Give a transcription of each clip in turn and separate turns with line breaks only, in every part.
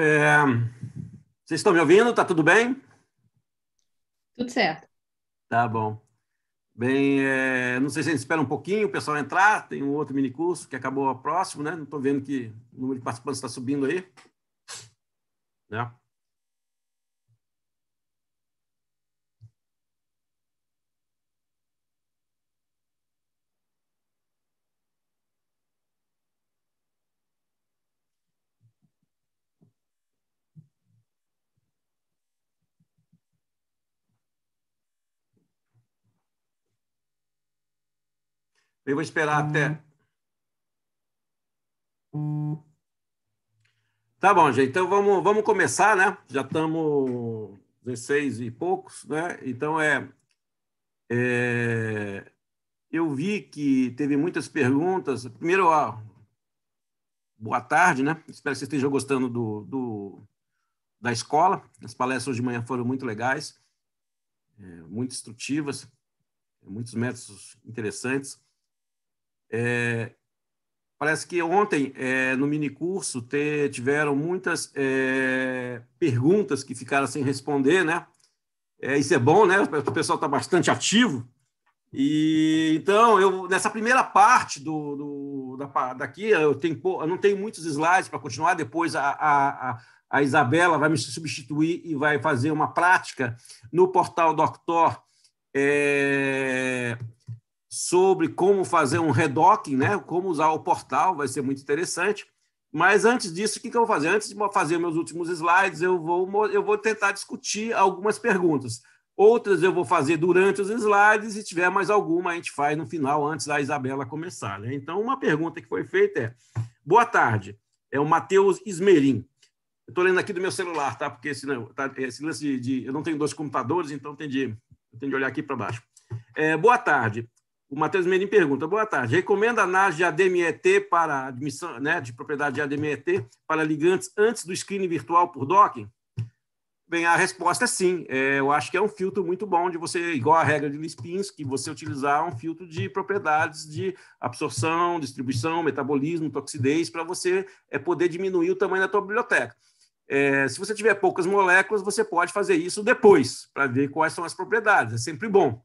É... Vocês estão me ouvindo? Tá tudo bem? Tudo certo. Tá bom. Bem, é... não sei se a gente espera um pouquinho o pessoal entrar, tem um outro mini curso que acabou próximo, né? Não estou vendo que o número de participantes está subindo aí. Né? Eu vou esperar até. Hum. Tá bom, gente. Então vamos, vamos começar, né? Já estamos 16 e poucos, né? Então é, é, Eu vi que teve muitas perguntas. Primeiro, ó, boa tarde, né? Espero que vocês estejam gostando do, do, da escola. As palestras de manhã foram muito legais, é, muito instrutivas, muitos métodos interessantes. É, parece que ontem, é, no minicurso, curso tiveram muitas é, perguntas que ficaram sem responder, né? É, isso é bom, né? O pessoal está bastante ativo. E então, eu nessa primeira parte do, do da, daqui, eu, tenho, eu não tenho muitos slides para continuar. Depois a, a, a, Isabela vai me substituir e vai fazer uma prática no portal Doctor. É, sobre como fazer um redocking, né? como usar o portal, vai ser muito interessante. Mas antes disso, o que, eu vou fazer? Antes de fazer meus últimos slides, eu vou, eu vou tentar discutir algumas perguntas. Outras eu vou fazer durante os slides, e se tiver mais alguma, a gente faz no final, antes da Isabela começar. Né? Então, uma pergunta que foi feita é: boa tarde, é o Matheus Esmerim. estou lendo aqui do meu celular, tá? Porque esse, não, né, tá, esse lance de, de, Eu não tenho dois computadores, então tem de, eu tenho de olhar aqui para baixo. É, boa tarde. O Matheus Mendes pergunta: boa tarde. Recomenda a análise de ADMET para admissão né, de propriedade de ADMET para ligantes antes do screening virtual por docking? Bem, a resposta é sim. É, eu acho que é um filtro muito bom de você, igual a regra de Lispins, que você utilizar um filtro de propriedades de absorção, distribuição, metabolismo, toxidez, para você é, poder diminuir o tamanho da tua biblioteca. É, se você tiver poucas moléculas, você pode fazer isso depois, para ver quais são as propriedades. É sempre bom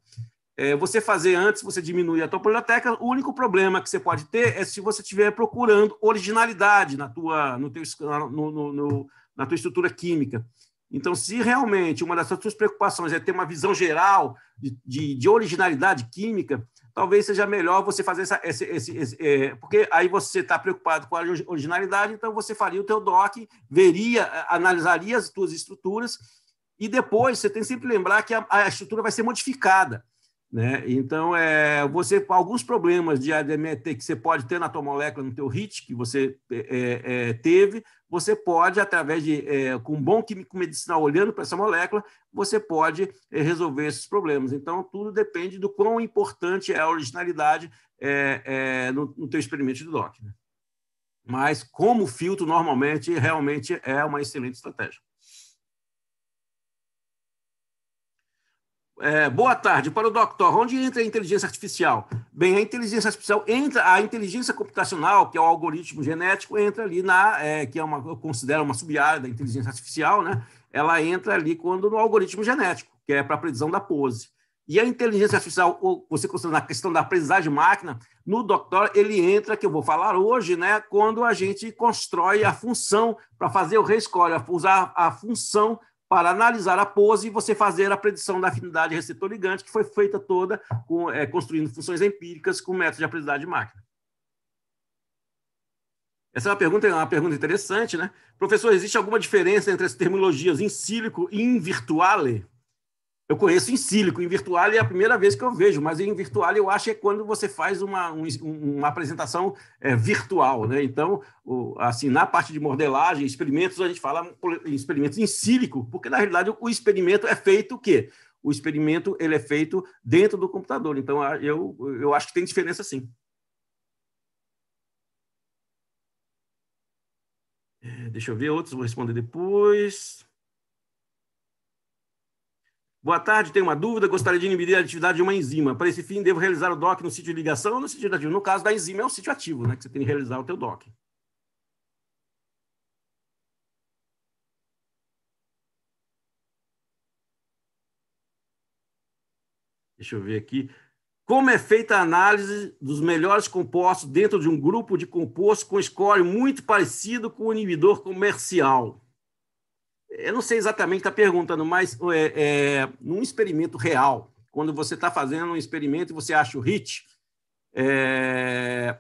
é, você fazer antes, você diminui a tua biblioteca. O único problema que você pode ter é se você estiver procurando originalidade na tua, no teu, no, no, no, na tua estrutura química. Então, se realmente uma das suas preocupações é ter uma visão geral de, de, de originalidade química, talvez seja melhor você fazer essa, esse, esse, esse é, porque aí você está preocupado com a originalidade, então você faria o teu doc, veria, analisaria as suas estruturas e depois você tem que sempre lembrar que a, a estrutura vai ser modificada. Né? Então, é, você alguns problemas de ADMT que você pode ter na tua molécula, no teu HIT, que você é, é, é, teve, você pode, através de, é, com um bom químico medicinal olhando para essa molécula, você pode é, resolver esses problemas. Então, tudo depende do quão importante é a originalidade é, no, no teu experimento de DOC. Né? Mas, como filtro, normalmente, realmente é uma excelente estratégia. É, boa tarde. Para o doutor, onde entra a inteligência artificial? Bem, a inteligência artificial entra, a inteligência computacional, que é o algoritmo genético, entra ali na, é, que é uma, eu considero uma sub-área da inteligência artificial, né? Ela entra ali quando no algoritmo genético, que é para a previsão da pose. E a inteligência artificial, você considera na questão da aprendizagem máquina, no Dr. ele entra, que eu vou falar hoje, né? Quando a gente constrói a função para fazer o rescore, usar a função para analisar a pose e você fazer a predição da afinidade receptor ligante, que foi feita toda com, é, construindo funções empíricas com métodos de aprendizagem de máquina. Essa é uma pergunta, é uma pergunta interessante, né? Professor, existe alguma diferença entre as terminologias em silico e in virtuale? eu conheço em sílico, em virtual é a primeira vez que eu vejo, mas em virtual eu acho é quando você faz uma, um, uma apresentação é, virtual, né? Então, o, assim, na parte de modelagem, experimentos, a gente fala em experimentos em sílico, porque na realidade o experimento é feito o quê? O experimento ele é feito dentro do computador. Então, eu, eu acho que tem diferença sim. É, deixa eu ver outros, vou responder depois. Boa tarde, tenho uma dúvida, gostaria de inibir a atividade de uma enzima. Para esse fim, devo realizar o DOC no sítio de ligação ou no sítio ativo? No caso da enzima, é um sítio ativo, né, que você tem que realizar o teu DOC. Deixa eu ver aqui. Como é feita a análise dos melhores compostos dentro de um grupo de compostos com score muito parecido com o inibidor comercial? eu não sei exatamente está perguntando, mas é, é, num experimento real, quando você está fazendo um experimento e você acha o hit, é,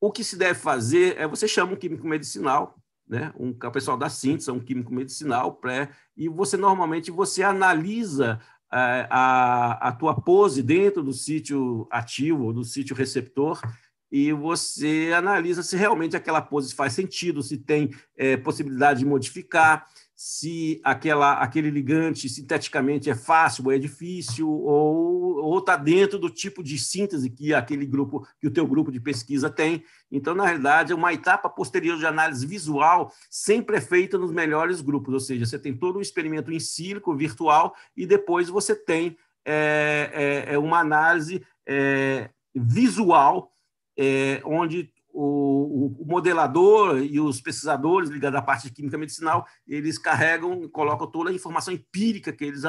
o que se deve fazer é você chama um químico medicinal, né? Um o pessoal da síntese, um químico medicinal pré, e você normalmente você analisa a, é, a, a tua pose dentro do sítio ativo ou do sítio receptor e você analisa se realmente aquela pose faz sentido, se tem é, possibilidade de modificar, se aquela, aquele ligante sinteticamente é fácil ou é difícil, ou está dentro do tipo de síntese que aquele grupo, que o teu grupo de pesquisa tem. Então, na realidade, é uma etapa posterior de análise visual sempre é feita nos melhores grupos, ou seja, você tem todo o experimento em sílico, virtual, e depois você tem é, é, é uma análise é, visual é, onde o, o, modelador e os pesquisadores ligados à parte de química medicinal, eles carregam, e colocam toda a informação empírica que eles,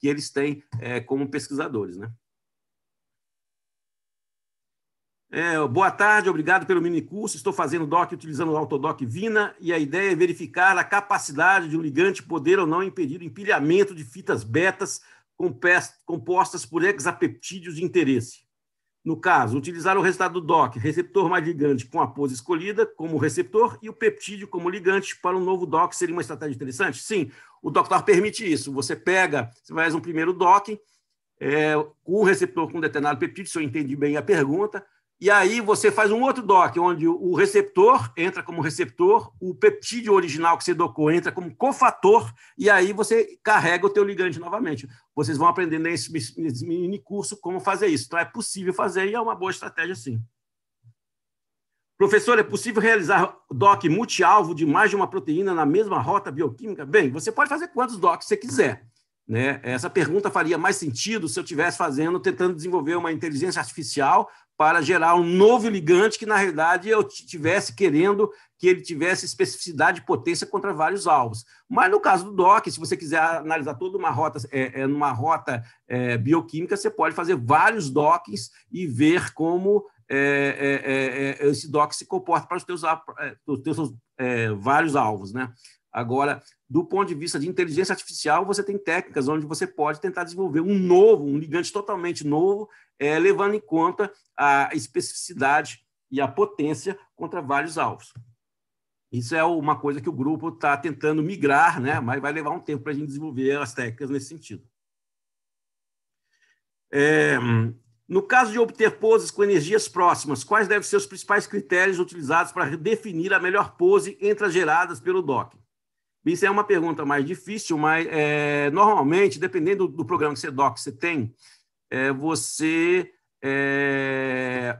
que eles têm é, como pesquisadores. Né? É, boa tarde, obrigado pelo mini curso. Estou fazendo DOC utilizando o Autodoc Vina e a ideia é verificar a capacidade de um ligante poder ou não impedir o empilhamento de fitas betas compostas por hexapeptídeos de interesse. No caso, utilizar o resultado do DOC, receptor mais ligante com a pose escolhida como receptor e o peptídeo como ligante para um novo DOC seria uma estratégia interessante? Sim, o Doctor permite isso. Você pega, você faz um primeiro DOC, é, com o receptor com determinado peptídeo, se eu entendi bem a pergunta, e aí você faz um outro DOC, onde o receptor entra como receptor, o peptídeo original que você docou entra como cofator, e aí você carrega o teu ligante novamente. Vocês vão aprender nesse mini curso como fazer isso. Então, é possível fazer e é uma boa estratégia, sim. Professor, é possível realizar DOC alvo de mais de uma proteína na mesma rota bioquímica? Bem, você pode fazer quantos DOCs você quiser. Né? Essa pergunta faria mais sentido se eu estivesse fazendo, tentando desenvolver uma inteligência artificial para gerar um novo ligante que, na realidade, eu tivesse querendo que ele tivesse especificidade e potência contra vários alvos. Mas no caso do DOC, se você quiser analisar toda uma rota, é, é, numa rota é, bioquímica, você pode fazer vários DOCs e ver como é, é, é, é esse DOC se comporta para os seus os vários alvos. Né? Agora, do ponto de vista de inteligência artificial, você tem técnicas onde você pode tentar desenvolver um novo, um ligante totalmente novo, é, levando em conta a especificidade e a potência contra vários alvos. Isso é uma coisa que o grupo está tentando migrar, né? mas vai levar um tempo para a gente desenvolver as técnicas nesse sentido. É, no caso de obter poses com energias próximas, quais devem ser os principais critérios utilizados para definir a melhor pose entre as geradas pelo DOC? Isso é uma pergunta mais difícil, mas é, normalmente, dependendo do, programa que você, doc, você tem, é, você é,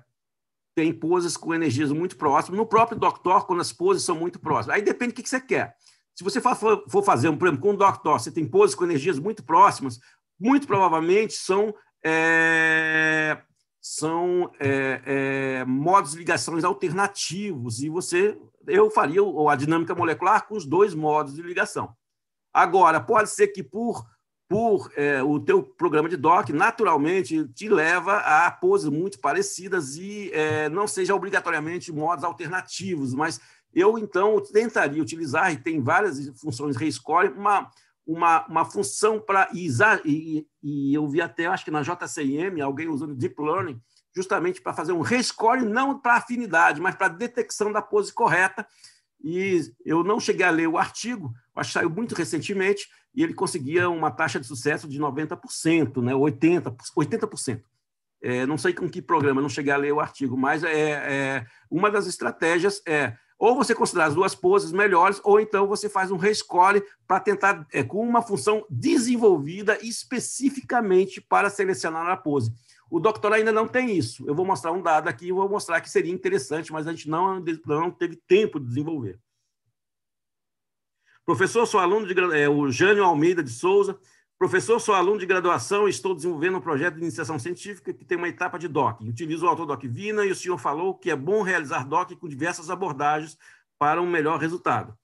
tem poses com energias muito próximas. No próprio Doctor, quando as poses são muito próximas. Aí depende do que, você quer. Se você for, for fazer um programa com o Doctor, você tem poses com energias muito próximas, muito provavelmente são é, são é, é, modos de ligações alternativos e você eu faria a dinâmica molecular com os dois modos de ligação. Agora, pode ser que por, por é, o teu programa de DOC, naturalmente, te leva a poses muito parecidas e é, não seja obrigatoriamente modos alternativos, mas eu, então, tentaria utilizar, e tem várias funções rescore, uma, uma, uma função para... E, e, e eu vi até, acho que na JCM, alguém usando Deep Learning, justamente para fazer um rescore, não para afinidade, mas para detecção da pose correta. E eu não cheguei a ler o artigo, acho que saiu muito recentemente, e ele conseguia uma taxa de sucesso de 90%, né? 80%. 80%. É, não sei com que programa, não cheguei a ler o artigo, mas é, é, uma das estratégias é ou você considera as duas poses melhores, ou então você faz um rescore para tentar, é, com uma função desenvolvida especificamente para selecionar a pose. O doutor ainda não tem isso. Eu vou mostrar um dado aqui, e vou mostrar que seria interessante, mas a gente não, não teve tempo de desenvolver. Professor, sou aluno de é, o Jânio Almeida de Souza. Professor, sou aluno de graduação e estou desenvolvendo um projeto de iniciação científica que tem uma etapa de DOC. Utilizo o autor DOC Vina e o senhor falou que é bom realizar DOC com diversas abordagens para um melhor resultado.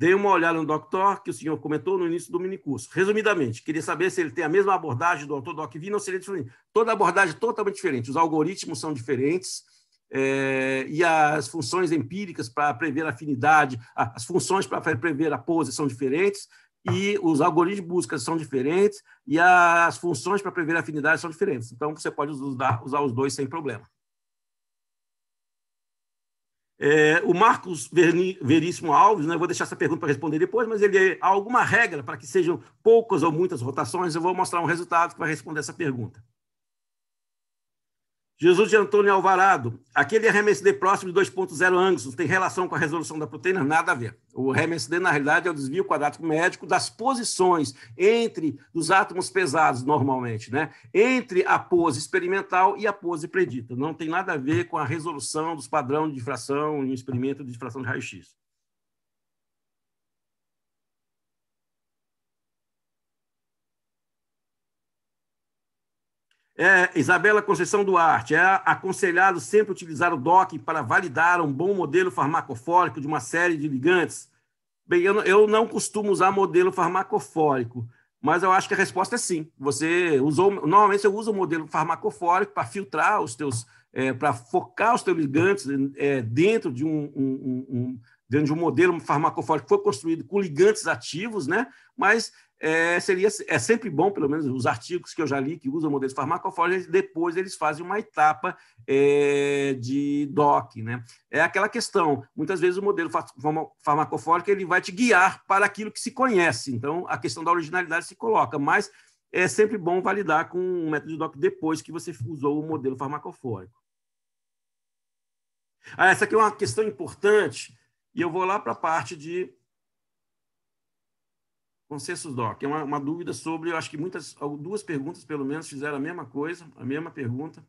Dei uma olhada no Doctor, que o senhor comentou no início do minicurso. Resumidamente, queria saber se ele tem a mesma abordagem do autor Doc Vina ou se ele é diferente. Toda abordagem é totalmente diferente. Os algoritmos são diferentes é, e as funções empíricas para prever a afinidade, as funções para prever a pose são diferentes e os algoritmos de busca são diferentes e as funções para prever a afinidade são diferentes. Então, você pode usar, usar os dois sem problema. É, o Marcos Veríssimo Alves, né, vou deixar essa pergunta para responder depois, mas ele é, há alguma regra para que sejam poucas ou muitas rotações? Eu vou mostrar um resultado que vai responder essa pergunta. Jesus de Antônio Alvarado, aquele RMSD próximo de 2.0 não tem relação com a resolução da proteína? Nada a ver. O RMSD, na realidade, é o desvio quadrático médico das posições entre dos átomos pesados, normalmente, né? entre a pose experimental e a pose predita. Não tem nada a ver com a resolução dos padrões de difração em um experimento de difração de raio-x. É, Isabela Conceição Duarte, é aconselhado sempre utilizar o DOC para validar um bom modelo farmacofórico de uma série de ligantes? Bem, eu, eu não costumo usar modelo farmacofórico, mas eu acho que a resposta é sim. Você usou, normalmente você usa o modelo farmacofórico para filtrar os teus, é, para focar os teus ligantes é, dentro de um, um, um, um dentro de um modelo farmacofórico que foi construído com ligantes ativos, né? Mas é, seria, é sempre bom, pelo menos os artigos que eu já li que usam modelos farmacofóricos depois eles fazem uma etapa é, de DOC. Né? É aquela questão, muitas vezes o modelo farmacofórico ele vai te guiar para aquilo que se conhece, então a questão da originalidade se coloca, mas é sempre bom validar com um método de DOC depois que você usou o modelo farmacofórico. Ah, essa aqui é uma questão importante, e eu vou lá para a parte de Consensus Doc, é uma, uma, dúvida sobre, eu acho que muitas, duas perguntas pelo menos fizeram a mesma coisa, a mesma pergunta.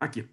Aqui.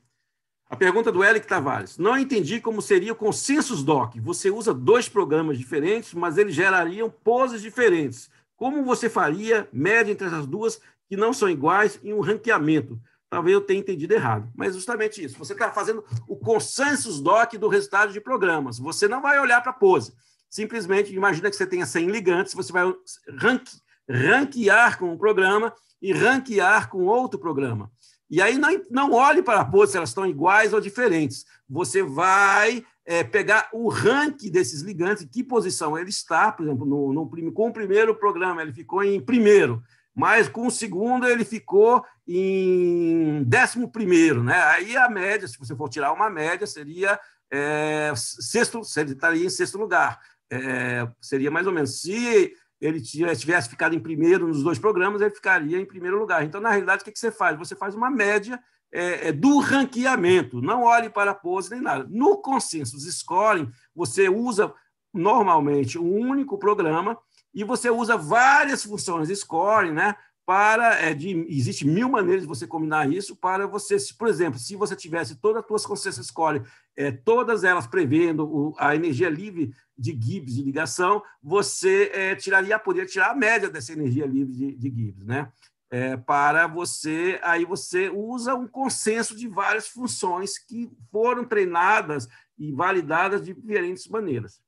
A pergunta do Eric Tavares. Não entendi como seria o Consensus Doc. Você usa dois programas diferentes, mas eles gerariam poses diferentes. Como você faria média entre as duas que não são iguais em um ranqueamento? Talvez eu tenha entendido errado, mas justamente isso. Você está fazendo o consensus doc do resultado de programas. Você não vai olhar para a pose. Simplesmente imagina que você tenha 100 ligantes, você vai ranque, ranquear com um programa e ranquear com outro programa. E aí não, não olhe para a pose se elas estão iguais ou diferentes. Você vai é, pegar o rank desses ligantes, que posição ele está, por exemplo, no, no, com o primeiro programa ele ficou em primeiro mas com o segundo ele ficou em primeiro, né? Aí a média, se você for tirar uma média, seria é, sexto, ele estaria tá em sexto lugar. É, seria mais ou menos. Se ele tivesse ficado em primeiro nos dois programas, ele ficaria em primeiro lugar. Então, na realidade, o que você faz? Você faz uma média é, é do ranqueamento, não olhe para a pose nem nada. No consensus scoring, você usa normalmente um único programa e você usa várias funções scoring, né? Para é, de, existe mil maneiras de você combinar isso para você, se, por exemplo, se você tivesse todas as suas consciências score, é, todas elas prevendo o, a energia livre de Gibbs de ligação, você é, tiraria, poderia tirar a média dessa energia livre de, de Gibbs, né? É, para você, aí você usa um consenso de várias funções que foram treinadas e validadas de diferentes maneiras.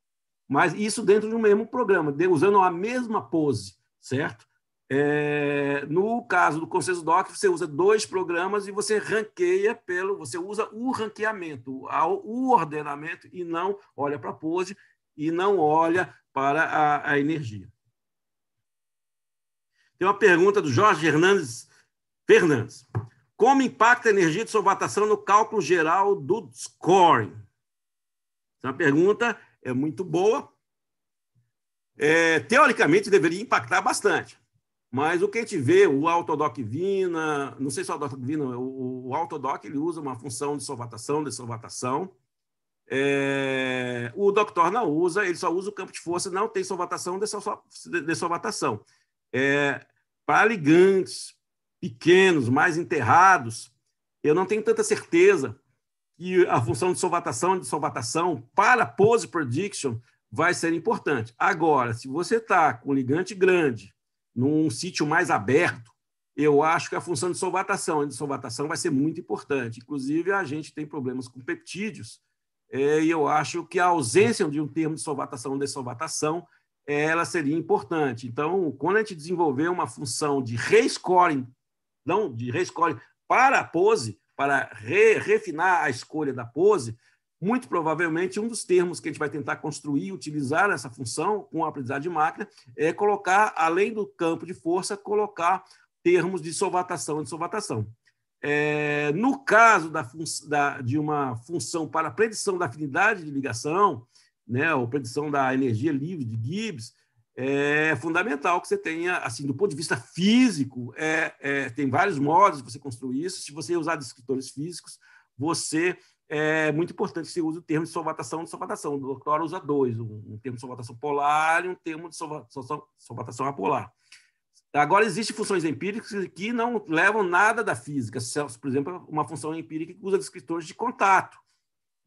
Mas isso dentro de um mesmo programa, usando a mesma pose, certo? É, no caso do Consenso Doc, você usa dois programas e você ranqueia pelo, você usa o ranqueamento, o ordenamento e não olha para a pose e não olha para a, a energia. Tem uma pergunta do Jorge Hernandes Fernandes. Como impacta a energia de solvatação no cálculo geral do scoring? Essa é uma pergunta é muito boa. É, teoricamente, deveria impactar bastante. Mas o que a gente vê, o Autodoc Vina, não sei se o Autodoc Vina, o, o Autodoc ele usa uma função de solvatação, desolvatação. É, o Doctor não usa, ele só usa o campo de força, não tem solvatação, desolvatação. É, para ligantes pequenos, mais enterrados, eu não tenho tanta certeza que a função de solvatação e de solvatação para pose prediction vai ser importante. Agora, se você está com ligante grande, num sítio mais aberto, eu acho que a função de solvatação e de solvatação vai ser muito importante. Inclusive, a gente tem problemas com peptídeos, é, e eu acho que a ausência de um termo de solvatação ou é ela seria importante. Então, quando a gente desenvolver uma função de rescoring, não de rescoring para a pose, para re, refinar a escolha da pose, muito provavelmente um dos termos que a gente vai tentar construir, utilizar nessa função com a aprendizagem de máquina, é colocar, além do campo de força, colocar termos de solvatação e dissolvatação. É, no caso da, da, de uma função para predição da afinidade de ligação, né, ou predição da energia livre de Gibbs, é fundamental que você tenha, assim, do ponto de vista físico, é, é, tem vários modos de você construir isso. Se você usar descritores físicos, você é muito importante que você use o termo de solvatação de solvatação. O doutor usa dois, um, termo de solvatação polar e um termo de solvatação apolar. Agora, existem funções empíricas que não levam nada da física. Por exemplo, uma função empírica que usa descritores de contato.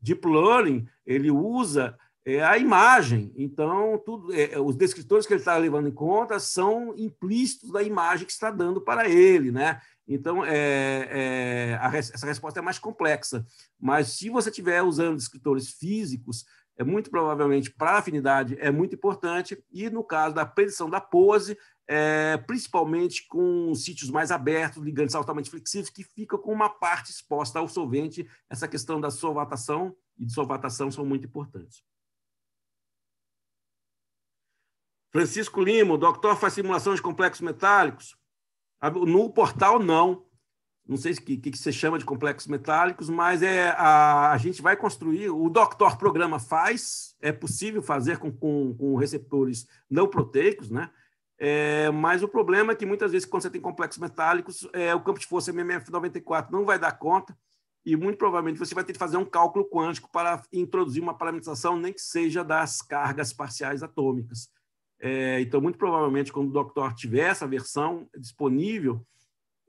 Deep Learning, ele usa é a imagem. Então, tudo, é, é os descritores que ele está levando em conta são implícitos da imagem que está dando para ele, né? Então, é, é a, essa resposta é mais complexa. Mas se você estiver usando descritores físicos, é muito provavelmente para a afinidade é muito importante. E no caso da predição da pose, é, principalmente com sítios mais abertos, ligantes altamente flexíveis, que fica com uma parte exposta ao solvente. Essa questão da solvatação e desolvatação são muito importantes. Francisco Lima, o doutor faz simulação de complexos metálicos. No portal, não. Não sei o que, que, você chama de complexos metálicos, mas é a, a gente vai construir. O Doctor Programa faz, é possível fazer com, com, com receptores não proteicos, né? É, mas o problema é que muitas vezes, quando você tem complexos metálicos, é, o campo de força MMF94 não vai dar conta, e muito provavelmente você vai ter que fazer um cálculo quântico para introduzir uma parametrização, nem que seja das cargas parciais atômicas. É, então, muito provavelmente, quando o Doctor tiver essa versão disponível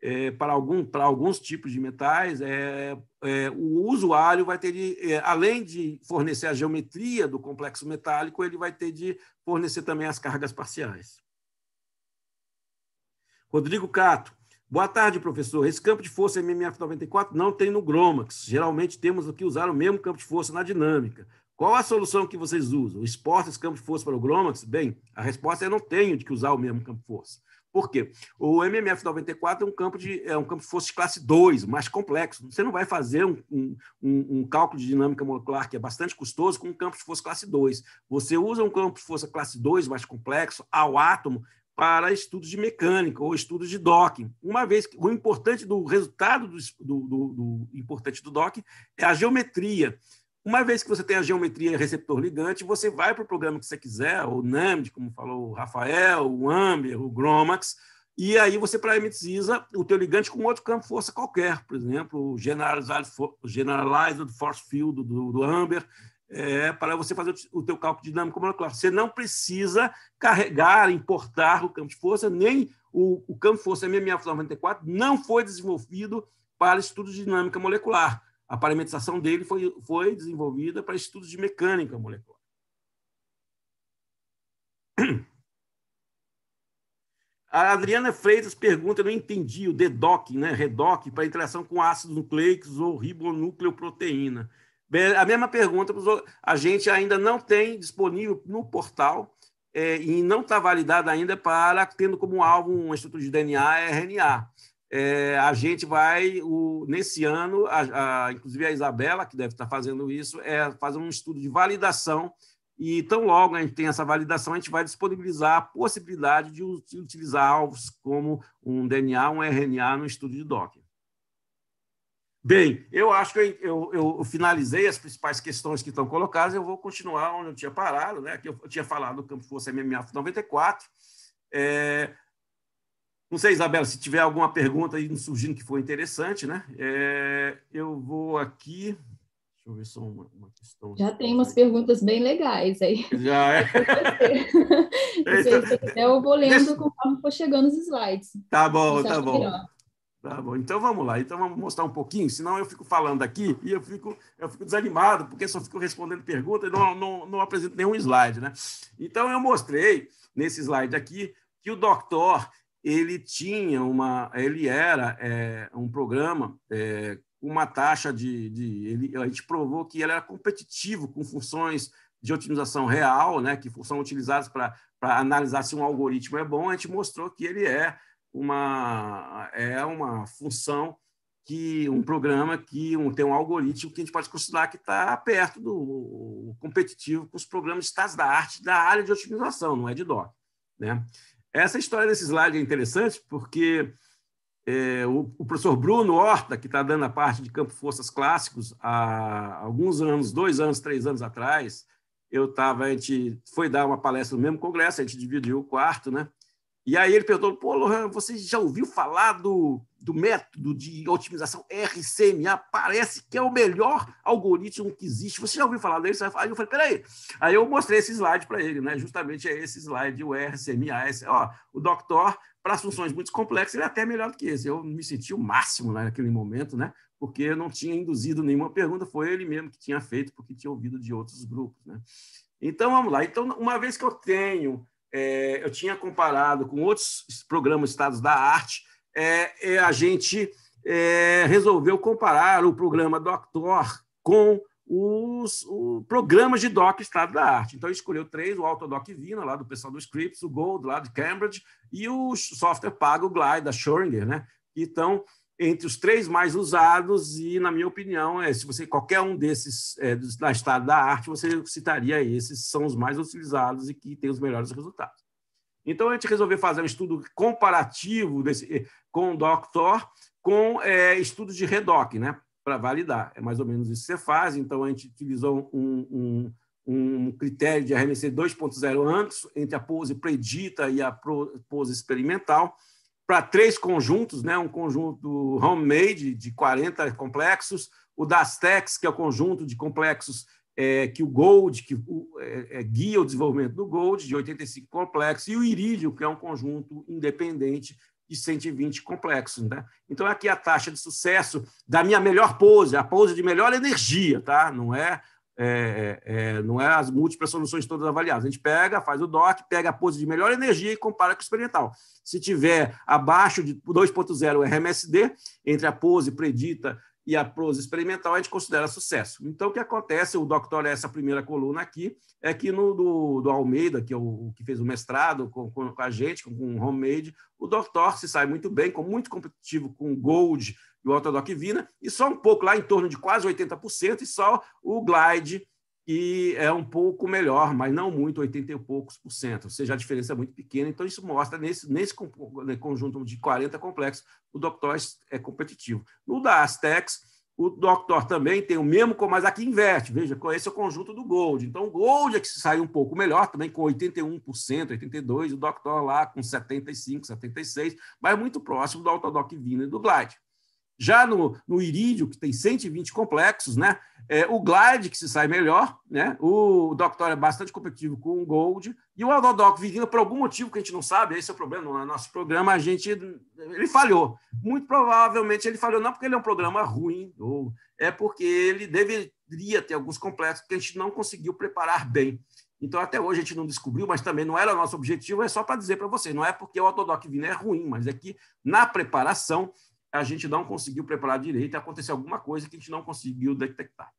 é, para, algum, para alguns tipos de metais, é, é o usuário vai ter de, é, além de fornecer a geometria do complexo metálico, ele vai ter de fornecer também as cargas parciais. Rodrigo Cato. Boa tarde, professor. Esse campo de força MMF94 não tem no Gromax. Geralmente temos que usar o mesmo campo de força na dinâmica. Qual a solução que vocês usam? Exporta esse campo de força para o Glomax? Bem, a resposta é não tenho de que usar o mesmo campo de força. Por quê? O MMF 94 é um campo de, é um campo de força de classe 2, mais complexo. Você não vai fazer um, um, um, cálculo de dinâmica molecular que é bastante custoso com um campo de força classe 2. Você usa um campo de força classe 2 mais complexo ao átomo para estudos de mecânica ou estudos de docking. Uma vez que o importante do resultado do, do, do, do importante do docking é a geometria uma vez que você tem a geometria receptor ligante, você vai para o programa que você quiser, o NAMD, como falou o Rafael, o Amber, o Gromax, e aí você parametriza o teu ligante com outro campo de força qualquer, por exemplo, o Generalized, Force Field do, do Amber, é, para você fazer o teu cálculo dinâmico molecular. Você não precisa carregar, importar o campo de força, nem o, o campo de força MMF-94 não foi desenvolvido para estudos de dinâmica molecular a parametrização dele foi, foi desenvolvida para estudos de mecânica molecular. A Adriana Freitas pergunta, não entendi, o DEDOC, né, REDOC, para interação com ácidos nucleicos ou ribonucleoproteína. A mesma pergunta, a gente ainda não tem disponível no portal é, e não está validada ainda para, tendo como alvo um estrutura de DNA e RNA é, a gente vai, o, nesse ano, a, a, inclusive a Isabela, que deve estar fazendo isso, é fazer um estudo de validação. E tão logo a gente tem essa validação, a gente vai disponibilizar a possibilidade de, utilizar alvos como um DNA, um RNA no estudo de Docker. Bem, eu acho que eu, eu, eu, finalizei as principais questões que estão colocadas, eu vou continuar onde eu tinha parado, né? que eu, eu tinha falado do Campo Força MMA 94. É, não sei, Isabela, se tiver alguma pergunta aí surgindo que for interessante, né? É, eu vou aqui. Deixa eu ver só uma, uma questão. Já
tem
umas perguntas bem legais aí.
Já é.
eu vou lendo Deixa... conforme for chegando os slides. Tá bom, tá bom.
Tá bom, então vamos lá. Então vamos mostrar um pouquinho, senão eu fico falando aqui e eu fico, eu fico desanimado, porque só fico respondendo perguntas e não, não, não apresento nenhum slide, né? Então eu mostrei nesse slide aqui que o Dr ele tinha uma, ele era é, um programa é, uma taxa de, de ele, a gente provou que ele era competitivo com funções de otimização real, né, que são utilizadas para analisar se um algoritmo é bom. A gente mostrou que ele é uma é uma função que um programa que um, tem um algoritmo que a gente pode considerar que está perto do competitivo com os programas de da arte da área de otimização, não é de DOC. Né? Essa história desse slide é interessante porque é, o, o, professor Bruno Horta, que está dando a parte de Campo Forças Clássicos há alguns anos, dois anos, três anos atrás, eu estava, a gente foi dar uma palestra no mesmo congresso, a gente dividiu o quarto, né? E aí ele perguntou, pô, Lohan, você já ouviu falar do, do método de otimização RCMA? Parece que é o melhor algoritmo que existe. Você já ouviu falar dele? Aí eu falei, peraí. Aí eu mostrei esse slide para ele, né? Justamente é esse slide, o RCMA. Esse, ó, o Doctor, para as funções muito complexas, ele é até melhor do que esse. Eu me senti o máximo né, naquele momento, né? Porque eu não tinha induzido nenhuma pergunta, foi ele mesmo que tinha feito, porque tinha ouvido de outros grupos, né? Então, vamos lá. Então, uma vez que eu tenho é, eu tinha comparado com outros programas Estados da Arte, é, a gente é, resolveu comparar o programa Doctor com os, os programas de DOC Estado da Arte. Então, escolheu três, o Autodoc Vina, lá do pessoal do Scripps, o Gold, lá de Cambridge, e o software pago, o Glide, da Schoringer. Né? Então, entre os três mais usados e, na minha opinião, é, se você qualquer um desses é, na estado da arte, você citaria esses são os mais utilizados e que têm os melhores resultados. Então, a gente resolveu fazer um estudo comparativo desse, eh, com o Doctor com é, estudos de redoc, né, para validar. É mais ou menos isso que você faz. Então, a gente utilizou um, um, um critério de RMC 2.0 antes, entre a pose predita e a pose experimental, para três conjuntos, né? um conjunto homemade de 40 complexos, o Dastex, que é o conjunto de complexos é, que o Gold, que o, é, é, guia o desenvolvimento do Gold, de 85 complexos, e o Iridium, que é um conjunto independente de 120 complexos. Né? Então, aqui a taxa de sucesso da minha melhor pose, a pose de melhor energia, tá? não é é, é, é, não é as múltiplas soluções todas avaliadas. A gente pega, faz o DOC, pega a pose de melhor energia e compara com o experimental. Se tiver abaixo de 2.0 RMSD, entre a pose predita e a pose experimental, a gente considera sucesso. Então, o que acontece, o doutor, essa primeira coluna aqui, é que no do, do Almeida, que é o, que fez o mestrado com, com a gente, com, o Homemade, o doutor se sai muito bem, com muito competitivo com o Gold e o vina e só um pouco lá em torno de quase 80%, e só o Glide, que é um pouco melhor, mas não muito, 80 e poucos por cento. Ou seja, a diferença é muito pequena. Então, isso mostra, nesse, nesse né, conjunto de 40 complexos, o Doctor é competitivo. No da Aztecs, o Doctor também tem o mesmo, mas aqui inverte. Veja, esse é o conjunto do Gold. Então, o Gold é que saiu sai um pouco melhor, também com 81%, 82%, o Doctor lá com 75%, 76%, mas muito próximo do Autodoc Vina e do Glide. Já no, no irídio, que tem 120 complexos, né? É, o Glide, que se sai melhor, né? o Doctor é bastante competitivo com o Gold, e o Aldodoc Vigila, por algum motivo que a gente não sabe, esse é o problema, no nosso programa, a gente, ele falhou. Muito provavelmente ele falhou, não porque ele é um programa ruim, ou é porque ele deveria ter alguns complexos que a gente não conseguiu preparar bem. Então, até hoje a gente não descobriu, mas também não era nosso objetivo, é só para dizer para vocês, não é porque o Autodoc Vina é ruim, mas é que na preparação a gente não conseguiu preparar direito, aconteceu alguma coisa que a gente não conseguiu detectar.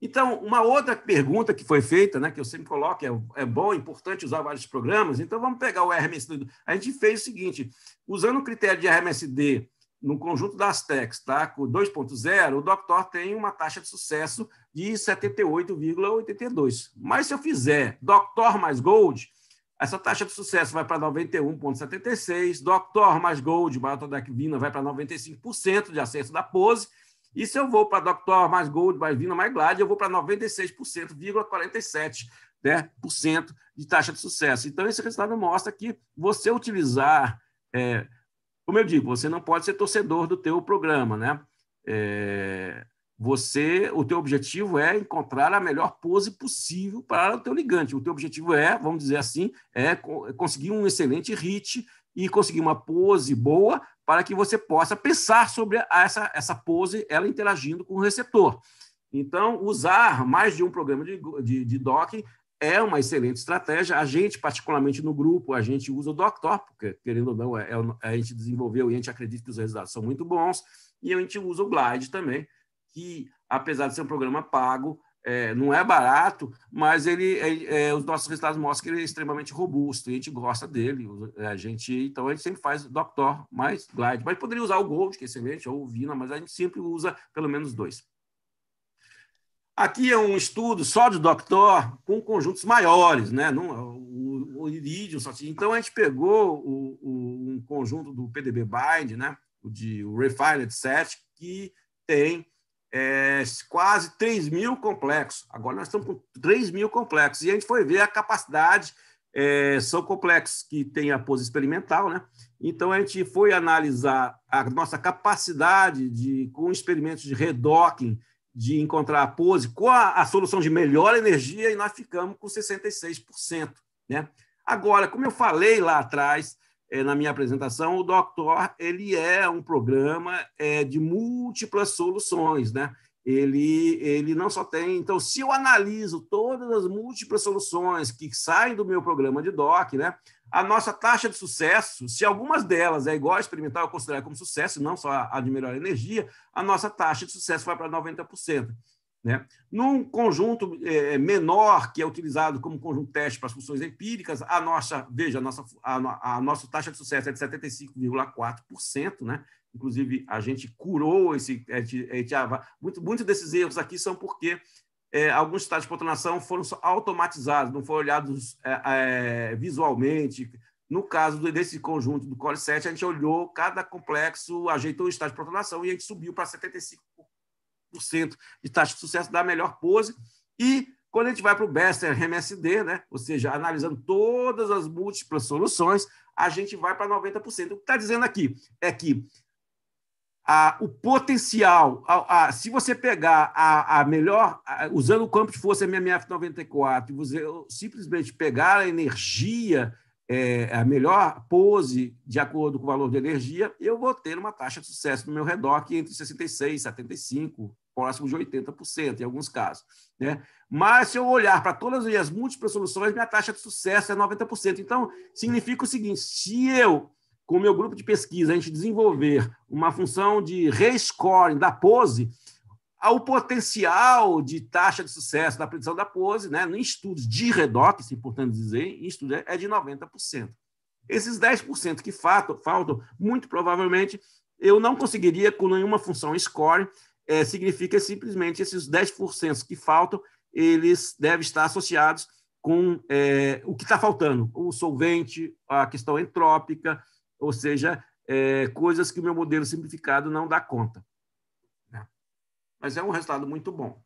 Então, uma outra pergunta que foi feita, né, que eu sempre coloco, é, é bom, é importante usar vários programas, então vamos pegar o RMSD. A gente fez o seguinte, usando o critério de RMSD no conjunto das techs, tá, com 2.0, o Doctor tem uma taxa de sucesso de 78,82. Mas se eu fizer Doctor mais Gold, essa taxa de sucesso vai para 91,76%, Doctor mais Gold, vina vai para 95% de acesso da pose, e se eu vou para Doctor mais Gold, mais Vina, mais Glad, eu vou para 96,47% né, de taxa de sucesso. Então, esse resultado mostra que você utilizar, é, como eu digo, você não pode ser torcedor do teu programa, né? É, você, o teu objetivo é encontrar a melhor pose possível para o teu ligante. O teu objetivo é, vamos dizer assim, é, é conseguir um excelente hit e conseguir uma pose boa para que você possa pensar sobre essa, essa pose, ela interagindo com o receptor. Então, usar mais de um programa de, de, de docking é uma excelente estratégia. A gente, particularmente no grupo, a gente usa o Doctor, porque, querendo ou não, é, é, a gente desenvolveu e a gente acredita que os resultados são muito bons. E a gente usa o Glide também, que, apesar de ser um programa pago, é, não é barato, mas ele, é, é os nossos resultados mostram que ele é extremamente robusto e a gente gosta dele. A gente, então a gente sempre faz Doctor mais Glide, mas poderia usar o Gold, que é excelente, ou o Vina, mas a gente sempre usa pelo menos dois. Aqui é um estudo só de Doctor com conjuntos maiores, né? Não, o, o Iridium só tinha. Então a gente pegou o, o, um conjunto do PDB Bind, né? O de o Refined Set, que tem é, quase 3 mil complexos. Agora nós estamos com 3 mil complexos. E a gente foi ver a capacidade. É, são complexos que têm a pose experimental, né? Então a gente foi analisar a nossa capacidade de, com experimentos de redocking, de encontrar a pose com a, a solução de melhor energia e nós ficamos com 66%, né? Agora, como eu falei lá atrás, eh, na minha apresentação, o Doctor ele é um programa é, de múltiplas soluções, né? Ele, ele não só tem. Então, se eu analiso todas as múltiplas soluções que saem do meu programa de DOC, né, a nossa taxa de sucesso, se algumas delas é igual a experimental, eu considero como sucesso, não só a de melhor energia, a nossa taxa de sucesso vai para 90%. Né? Num conjunto é, menor, que é utilizado como conjunto teste para as funções empíricas, a nossa, veja, a nossa, a, a nossa taxa de sucesso é de 75,4%, né? inclusive a gente curou esse. A gente, a gente, ah, muito, muitos desses erros aqui são porque é, alguns estados de protonação foram automatizados, não foram olhados é, é visualmente. No caso desse conjunto do Core 7, a gente olhou cada complexo, ajeitou o estágio de protonação e a gente subiu para 75 de taxa de sucesso da melhor pose. E quando a gente vai para o Best MSD, né? ou seja, analisando todas as múltiplas soluções, a gente vai para 90%. O que está dizendo aqui é que o potencial, se você pegar a, a melhor, usando o campo de força MMF 94, você simplesmente pegar a energia, é, a melhor pose de acordo com o valor de energia, eu vou ter uma taxa de sucesso no meu que é entre 66 e 75, próximo de 80%, em alguns casos. Né? Mas se eu olhar para todas as múltiplas soluções, minha taxa de sucesso é 90%. Então, significa o seguinte: se eu, com o meu grupo de pesquisa, a gente desenvolver uma função de rescoring da pose, o potencial de taxa de sucesso da predição da pose, né, em estudos de redox, é importante dizer, em estudos é de 90%. Esses 10% que faltam, muito provavelmente eu não conseguiria com nenhuma função score é, significa simplesmente esses 10% que faltam, eles devem estar associados com é, o que está faltando, o solvente, a questão entrópica, ou seja, é, coisas que o meu modelo simplificado não dá conta. Né? Mas é um resultado muito bom.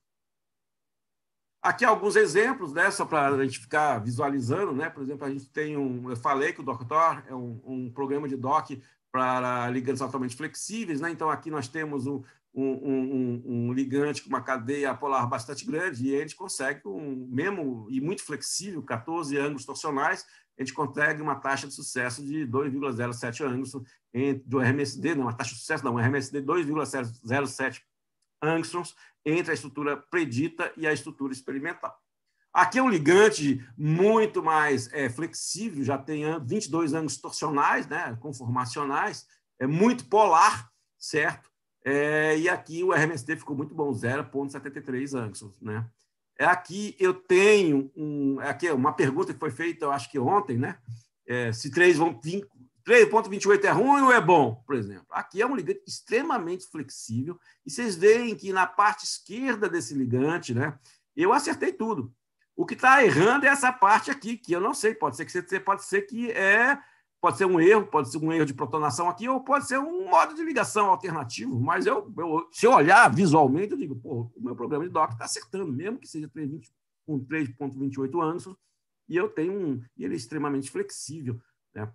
Aqui alguns exemplos, né, só para a gente ficar visualizando, né? Por exemplo, a gente tem um, eu falei que o DocTor é um, um programa de doc para ligantes altamente flexíveis, né? Então aqui nós temos o, um, um, um, ligante com uma cadeia polar bastante grande e a gente consegue um mesmo e muito flexível, 14 ângulos torsionais, a gente consegue uma taxa de sucesso de 2,07 entre do RMSD, não, uma taxa de sucesso não, um RMSD 2,07 ângulos entre a estrutura predita e a estrutura experimental. Aqui é um ligante muito mais é, flexível, já tem 22 ângulos torsionais, né, conformacionais, é muito polar, certo? É, e aqui o RMST ficou muito bom, 0,73 angstrom, né? É, aqui eu tenho um, é aqui uma pergunta que foi feita, eu acho que ontem, né? É, se 3,28 é ruim ou é bom, por exemplo. Aqui é um ligante extremamente flexível, e vocês veem que na parte esquerda desse ligante, né? Eu acertei tudo. O que está errando é essa parte aqui, que eu não sei, pode ser que você pode ser que é Pode ser um erro, pode ser um erro de protonação aqui, ou pode ser um modo de ligação alternativo, mas eu, eu se eu olhar visualmente, eu digo, pô, o meu programa de DOC está acertando, mesmo que seja com 3,28 anos, e eu tenho um, e ele é extremamente flexível. Né?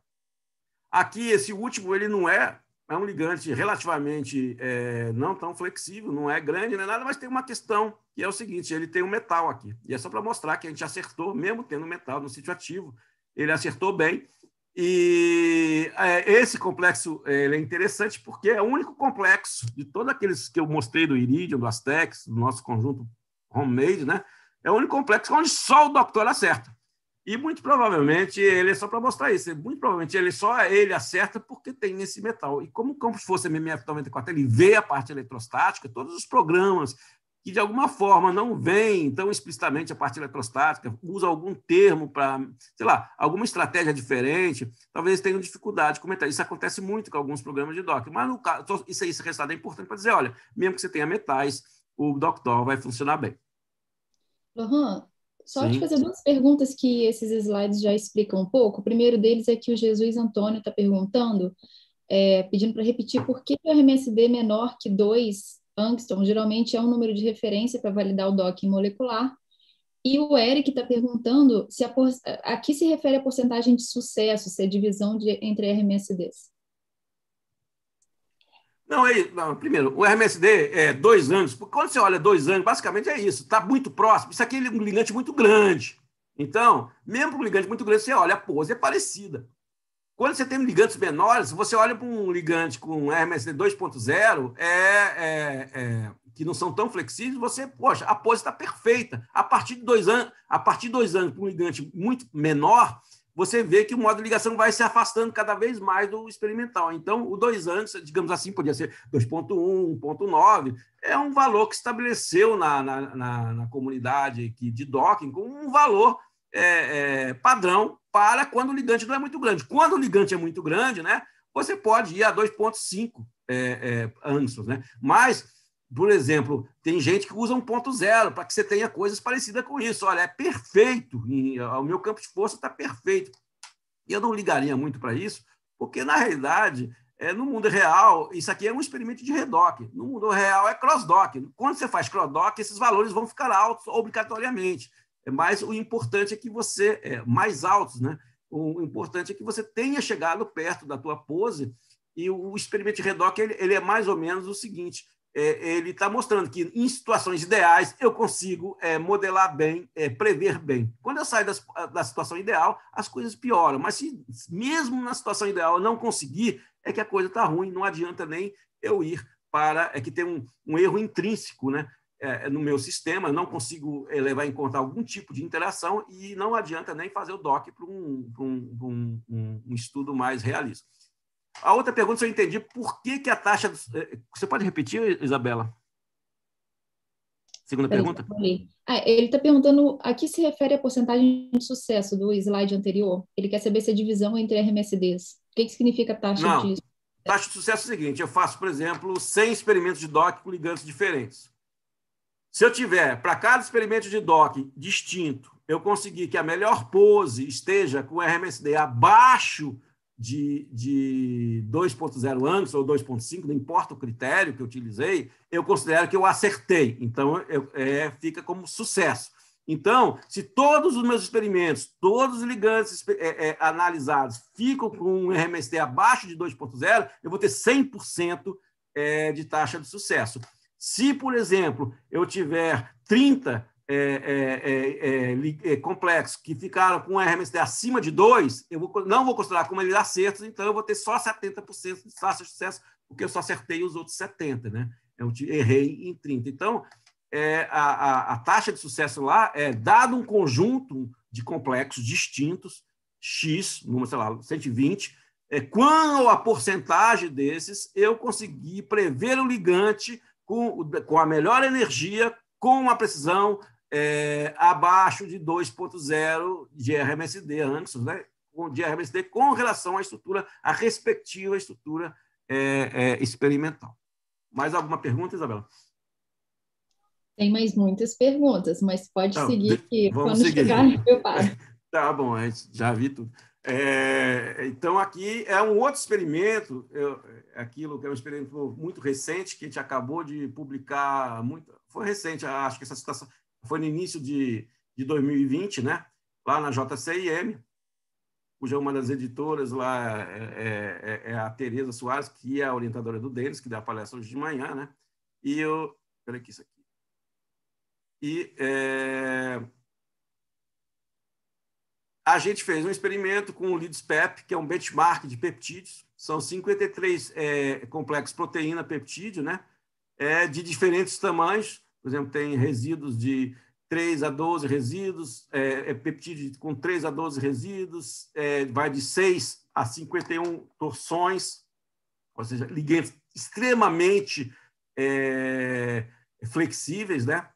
Aqui, esse último, ele não é, é um ligante relativamente é, não tão flexível, não é grande, não é nada, mas tem uma questão, que é o seguinte, ele tem um metal aqui, e é só para mostrar que a gente acertou, mesmo tendo metal no sítio ativo, ele acertou bem, e é, esse complexo é, é interessante porque é o único complexo de todos aqueles que eu mostrei do Iridium, do Aztec, do nosso conjunto homemade, né? É o único complexo onde só o doutor acerta. E muito provavelmente ele é só para mostrar isso. Muito provavelmente ele só ele acerta porque tem esse metal. E como o campus fosse MMF 94 ele vê a parte eletrostática, todos os programas que, de alguma forma, não vem tão explicitamente a parte eletrostática, usa algum termo para, sei lá, alguma estratégia diferente, talvez tenham dificuldade de comentar. Isso acontece muito com alguns programas de DOC, mas no caso, isso, esse resultado é importante para dizer, olha, mesmo que você tenha metais, o DocDor vai funcionar bem.
só Sim. te fazer duas perguntas que esses slides já explicam um pouco. O primeiro deles é que o Jesus Antônio está perguntando, é, pedindo para repetir, por que o RMSD é menor que 2 Angstrom, geralmente é um número de referência para validar o DOC molecular. E o Eric está perguntando se a, por... a que se refere a porcentagem de sucesso, se é divisão de, entre RMSDs.
Não, é, não, primeiro, o RMSD é dois anos, porque quando você olha dois anos, basicamente é isso, está muito próximo. Isso aqui é um ligante muito grande. Então, mesmo com um ligante muito grande, você olha, a pose é parecida. Quando você tem ligantes menores, você olha para um ligante com RMSD 2.0, é, é, é, que não são tão flexíveis, você, poxa, a pose está perfeita. A partir de dois anos, a partir de dois anos, com um ligante muito menor, você vê que o modo de ligação vai se afastando cada vez mais do experimental. Então, o dois anos, digamos assim, podia ser 2.1, 1.9, é um valor que estabeleceu na, na, na, na comunidade aqui de docking como um valor é, é, padrão para quando o ligante não é muito grande. Quando o ligante é muito grande, né, você pode ir a 2,5 é, é Né? Mas, por exemplo, tem gente que usa 1,0 para que você tenha coisas parecidas com isso. Olha, é perfeito, o meu campo de força está perfeito. E eu não ligaria muito para isso, porque, na realidade, é, no mundo real, isso aqui é um experimento de redoc. No mundo real é crossdoc. Quando você faz crossdoc, esses valores vão ficar altos obrigatoriamente. É mas o importante é que você, é, mais altos, né? O importante é que você tenha chegado perto da tua pose e o experimento de Redock ele, ele é mais ou menos o seguinte, é, ele está mostrando que em situações ideais eu consigo é, modelar bem, é, prever bem. Quando eu saio das, da situação ideal, as coisas pioram, mas se mesmo na situação ideal eu não conseguir, é que a coisa está ruim, não adianta nem eu ir para é que tem um, um erro intrínseco, né? É, é, no meu sistema, não consigo é, levar em conta algum tipo de interação e não adianta nem fazer o DOC para um, um, um, um, estudo mais realista. A outra pergunta, se eu entendi, por que, que a taxa... É, você pode repetir, Isabela? Segunda pergunta.
Ah, ele está perguntando a que se refere a porcentagem de sucesso do slide anterior. Ele quer saber se a divisão entre RMSDs. O que, que significa taxa Não. de sucesso?
Taxa de sucesso é o seguinte: eu faço, por exemplo, 100 experimentos de DOC com ligantes diferentes. Se eu tiver, para cada experimento de DOC distinto, eu conseguir que a melhor pose esteja com RMSD abaixo de, de 2.0 anos ou 2.5, não importa o critério que eu utilizei, eu considero que eu acertei. Então, eu, é, fica como sucesso. Então, se todos os meus experimentos, todos os ligantes é, é, analisados ficam com um RMSD abaixo de 2.0, eu vou ter 100% é, de taxa de sucesso. Se, por exemplo, eu tiver 30 é, é, é, complexos que ficaram com RMSD acima de 2, eu vou, não vou considerar como eles acertos, então eu vou ter só 70% de taxa de sucesso, porque eu só acertei os outros 70%, né? Eu errei em 30%. Então, a, a, a taxa de sucesso lá é dado um conjunto de complexos distintos, X, número, sei lá, 120, é, qual a porcentagem desses eu consegui prever o ligante com, com a melhor energia, com uma precisão é, abaixo de 2.0 de RMSD, anexos, né? de RMSD com relação à estrutura, à respectiva estrutura é, é, experimental. Mais alguma pergunta, Isabela?
Tem mais muitas perguntas, mas pode tá, seguir que quando
seguir. chegar eu paro. Tá bom, já vi tudo. É, então, aqui é um outro experimento, eu, aquilo que é um experimento muito recente, que a gente acabou de publicar, muito, foi recente, acho que essa situação foi no início de, de 2020, né? lá na JCIM, cuja uma das editoras lá é, é, é, é a Tereza Soares, que é a orientadora do Denis, que dá a palestra hoje de manhã, né? E eu... Espera aqui, isso aqui. E... É, a gente fez um experimento com o LIDSPEP, que é um benchmark de peptídeos. São 53 é, complexos proteína peptídeo, né? É, de diferentes tamanhos. Por exemplo, tem resíduos de 3 a 12 resíduos, é, é peptídeo com 3 a 12 resíduos, é, vai de 6 a 51 torções, ou seja, ligantes extremamente é, flexíveis, né?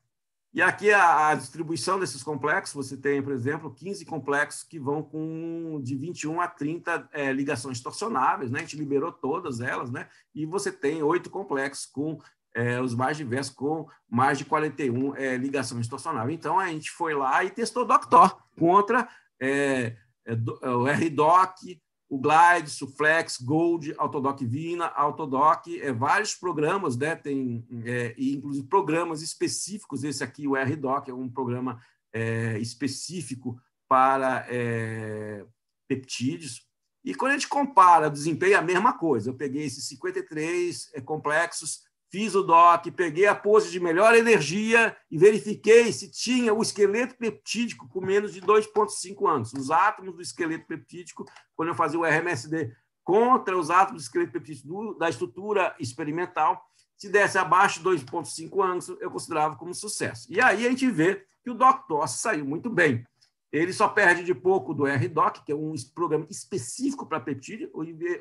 E aqui a, a, distribuição desses complexos, você tem, por exemplo, 15 complexos que vão com de 21 a 30 é, ligações torcionáveis, né? A gente liberou todas elas, né? E você tem oito complexos com é, os mais diversos, com mais de 41 é, ligações torcionáveis. Então, a gente foi lá e testou Doctor contra é, é, o é, o R-Doc, o Glide, Suflex, Gold, Autodoc Vina, Autodoc, é, vários programas, né? Tem, é, e inclusive programas específicos, esse aqui, o RDoc, é um programa é, específico para é, peptídeos. E quando a gente compara desempenho, é a mesma coisa. Eu peguei esses 53 é, complexos, fiz o DOC, peguei a pose de melhor energia e verifiquei se tinha o esqueleto peptídico com menos de 2,5 anos. Os átomos do esqueleto peptídico, quando eu fazia o RMSD contra os átomos do esqueleto peptídico da estrutura experimental, se desse abaixo de 2,5 anos, eu considerava como sucesso. E aí a gente vê que o DOC saiu muito bem. Ele só perde de pouco do R R-DOC, que é um programa específico para peptídeo.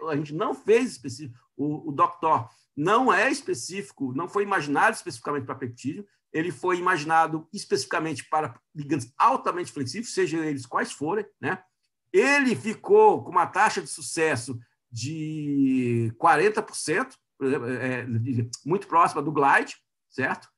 A gente não fez específico. O, o Doctor não é específico, não foi imaginado especificamente para peptídeo, ele foi imaginado especificamente para ligantes altamente flexíveis, sejam eles quais forem, né? Ele ficou com uma taxa de sucesso de 40%, por exemplo, é, é muito próxima do Glide, certo?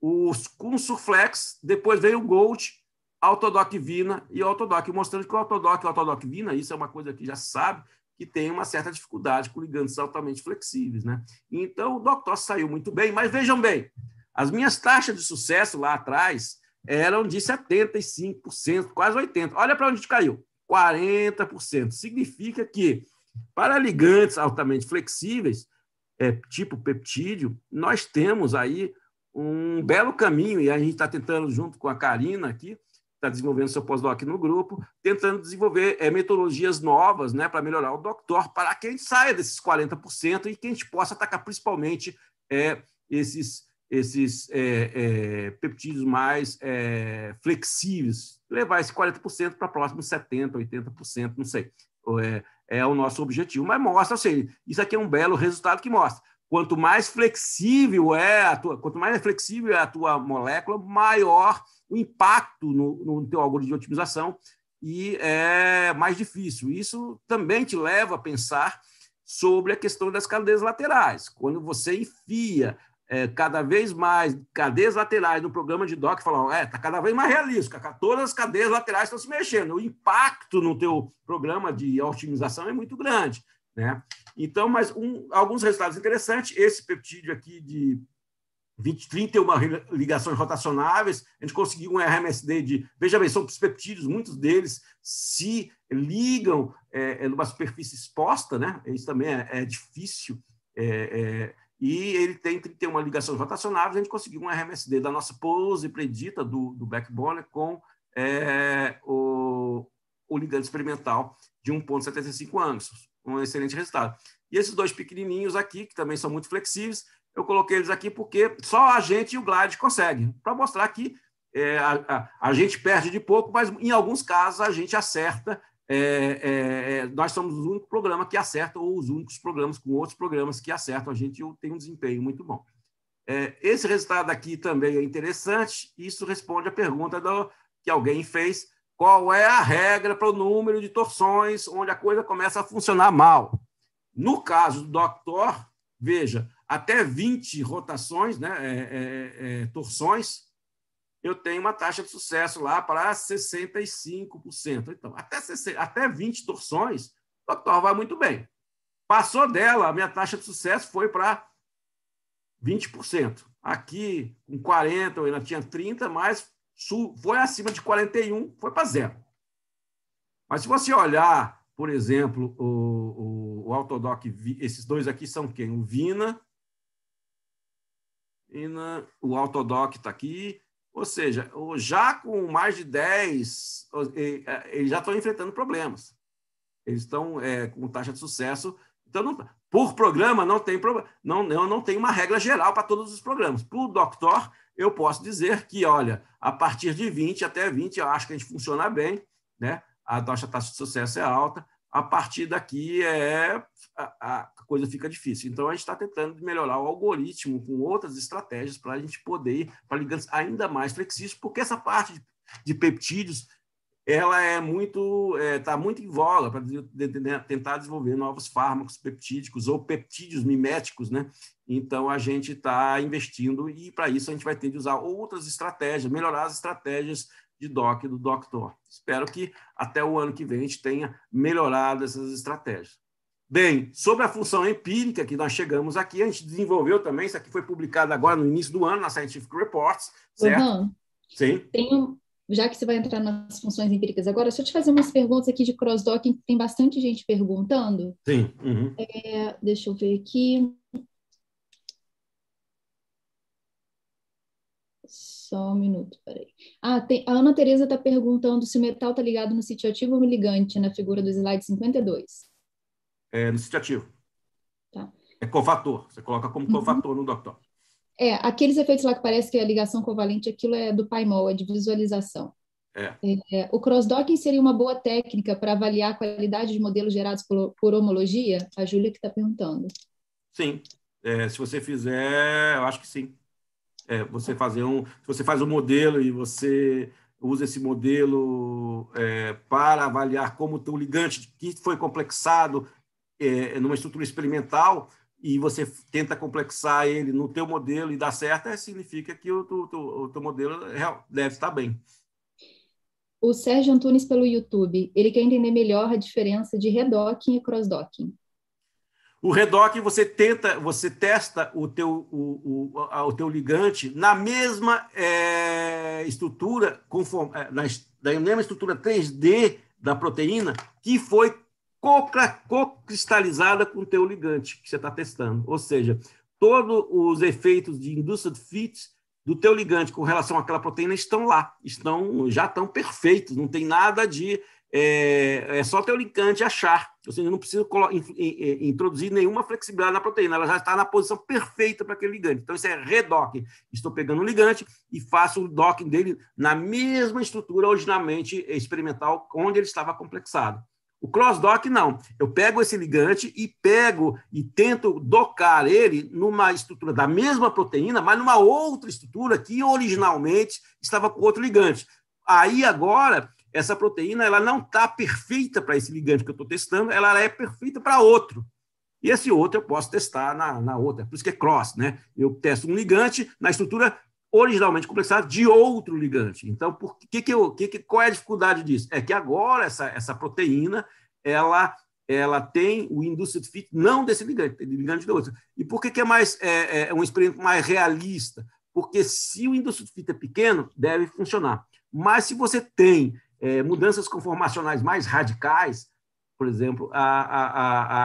Os, com o Surflex, depois veio o Gold, Autodoc Vina e Autodoc, mostrando que o Autodoc e Autodoc Vina, isso é uma coisa que já se sabe, que tem uma certa dificuldade com ligantes altamente flexíveis. Né? Então, o Doctor saiu muito bem, mas vejam bem, as minhas taxas de sucesso lá atrás eram de 75%, quase 80%. Olha para onde caiu, 40%. Significa que, para ligantes altamente flexíveis, é, tipo peptídeo, nós temos aí um belo caminho, e a gente está tentando, junto com a Karina aqui, está desenvolvendo seu pós-doc no grupo, tentando desenvolver é, metodologias novas né, para melhorar o doutor, para que a gente saia desses 40% e que a gente possa atacar principalmente é, esses, esses é, peptídeos mais flexíveis, levar esse 40% para próximo 70%, 80%, não sei. É, o nosso objetivo, mas mostra, ou assim, seja, isso aqui é um belo resultado que mostra. Quanto mais flexível é a tua, quanto mais flexível é a tua molécula, maior o impacto no, no teu algoritmo de otimização e é mais difícil. Isso também te leva a pensar sobre a questão das cadeias laterais. Quando você enfia é, cada vez mais cadeias laterais no programa de DOC, falam, é, está cada vez mais realista, todas as cadeias laterais estão se mexendo. O impacto no teu programa de otimização é muito grande. Né? Então, mas um, alguns resultados interessantes. Esse peptídeo aqui de 20, 31 ligações rotacionáveis, a gente conseguiu um RMSD de. Veja bem, são os peptídeos, muitos deles se ligam é, é, numa superfície exposta, né? Isso também é, é difícil. É, é e ele tem 31 ligações rotacionáveis, a gente conseguiu um RMSD da nossa pose predita do, do backbone com é, o, o ligando experimental de 1,75 anos. Um excelente resultado. E esses dois pequenininhos aqui, que também são muito flexíveis, eu coloquei eles aqui porque só a gente e o Glide conseguem, para mostrar que é, a, a, a, gente perde de pouco, mas em alguns casos a gente acerta. É, é, é nós somos o único programa que acerta, ou os únicos programas com outros programas que acertam. A gente tem um desempenho muito bom. É, esse resultado aqui também é interessante. Isso responde à pergunta do, que alguém fez: qual é a regra para o número de torções onde a coisa começa a funcionar mal? No caso do Doctor, veja, até 20 rotações, né, é, é, é, torções, eu tenho uma taxa de sucesso lá para 65%. Então, até, 60, até 20 torções, o doctor vai muito bem. Passou dela, a minha taxa de sucesso foi para 20%. Aqui, com 40%, eu ainda tinha 30%, mas foi acima de 41%, foi para zero. Mas se você olhar, por exemplo, o, o, o Autodoc, esses dois aqui são quem? O Vina Ina, o Autodoc está aqui. Ou seja, já com mais de 10, é, eles já estão enfrentando problemas. Eles estão é, com taxa de sucesso. Então, não, por programa, não tem problema. Não, eu não tenho uma regra geral para todos os programas. Para o Doctor, eu posso dizer que, olha, a partir de 20 até 20, eu acho que a gente funciona bem, né? a nossa taxa de sucesso é alta a partir daqui é a, a coisa fica difícil. Então a gente está tentando melhorar o algoritmo com outras estratégias para a gente poder ir para ligantes ainda mais flexíveis, porque essa parte de, de peptídeos ela é muito está é, tá muito em voga para de, de, tentar desenvolver novos fármacos peptídicos ou peptídeos miméticos, né? Então a gente está investindo e para isso a gente vai ter de usar outras estratégias, melhorar as estratégias de DOC do DOCTOR. Espero que até o ano que vem a gente tenha melhorado essas estratégias. Bem, sobre a função empírica que nós chegamos aqui, a gente desenvolveu também, isso aqui foi publicado agora no início do ano na Scientific Reports, certo? Uhum. Sim.
já que você vai entrar nas funções empíricas agora, deixa eu te fazer umas perguntas aqui de cross-docking, tem bastante gente perguntando.
Sim. Uhum.
É, deixa eu ver aqui. Só um minuto, peraí. Ah, tem, a Ana Tereza está perguntando se o metal está ligado no sítio ativo ou no ligante, na figura do slide 52.
É,
no sítio ativo. Tá. É covator, você coloca como uhum. covator uhum. no doctor.
É, aqueles efeitos lá que parece que é a ligação covalente, aquilo é do PyMOL, é de visualização. É. é. É, o cross-docking seria uma boa técnica para avaliar a qualidade de modelos gerados por, por homologia? A Júlia que está perguntando.
Sim, é, se você fizer, eu acho que sim. É, você fazer um, você faz um modelo e você usa esse modelo é, para avaliar como o ligante que foi complexado é, numa estrutura experimental e você tenta complexar ele no teu modelo e dá certo, é, significa que o, o, o teu modelo é deve estar bem.
O Sérgio Antunes pelo YouTube, ele quer entender melhor a diferença de redocking e cross docking.
O redox você tenta, você testa o teu, o, o, o teu ligante na mesma é, estrutura, conforme, eh, na, na mesma estrutura 3D da proteína que foi cocristalizada com o teu ligante que você está testando. Ou seja, todos os efeitos de induced fit do teu ligante com relação àquela proteína estão lá, estão já estão perfeitos, não tem nada de é, é só ter o linkante achar. Ou seja, eu não preciso introduzir nenhuma flexibilidade na proteína, ela já está na posição perfeita para aquele ligante. Então, isso é redock. Estou pegando um ligante e faço o docking dele na mesma estrutura originalmente experimental onde ele estava complexado. O cross-dock, não. Eu pego esse ligante e pego e tento docar ele numa estrutura da mesma proteína, mas numa outra estrutura que originalmente estava com outro ligante. Aí agora essa proteína ela não está perfeita para esse ligante que eu estou testando, ela é perfeita para outro. E esse outro eu posso testar na, na outra, por isso que é cross, né? Eu testo um ligante na estrutura originalmente complexada de outro ligante. Então, por que que eu, que que, qual é a dificuldade disso? É que agora essa, essa proteína ela ela tem o induced fit não desse ligante, ligante do outro E por que, que é mais é, é, é um experimento mais realista? Porque se o induced fit é pequeno, deve funcionar. Mas se você tem é, mudanças conformacionais mais radicais, por exemplo, a,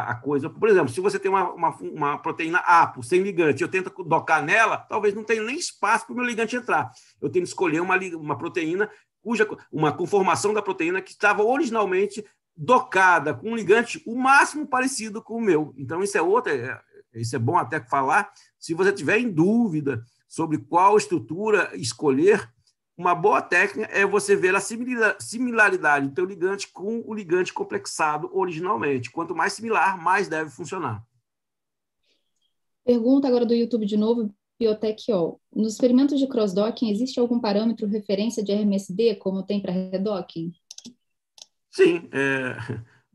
a, a, coisa. Por exemplo, se você tem uma, uma, uma proteína APO sem ligante, eu tento docar nela, talvez não tenha nem espaço para o meu ligante entrar. Eu tenho que escolher uma, uma proteína cuja uma conformação da proteína que estava originalmente docada com um ligante o máximo parecido com o meu. Então, isso é outra, é, é, isso é bom até falar. Se você tiver em dúvida sobre qual estrutura escolher, uma boa técnica é você ver a similaridade do teu ligante com o ligante complexado originalmente. Quanto mais similar, mais deve funcionar.
Pergunta agora do YouTube de novo, Biotechol. Nos experimentos de cross docking existe algum parâmetro referência de RMSD, como tem para redocking?
Sim, é,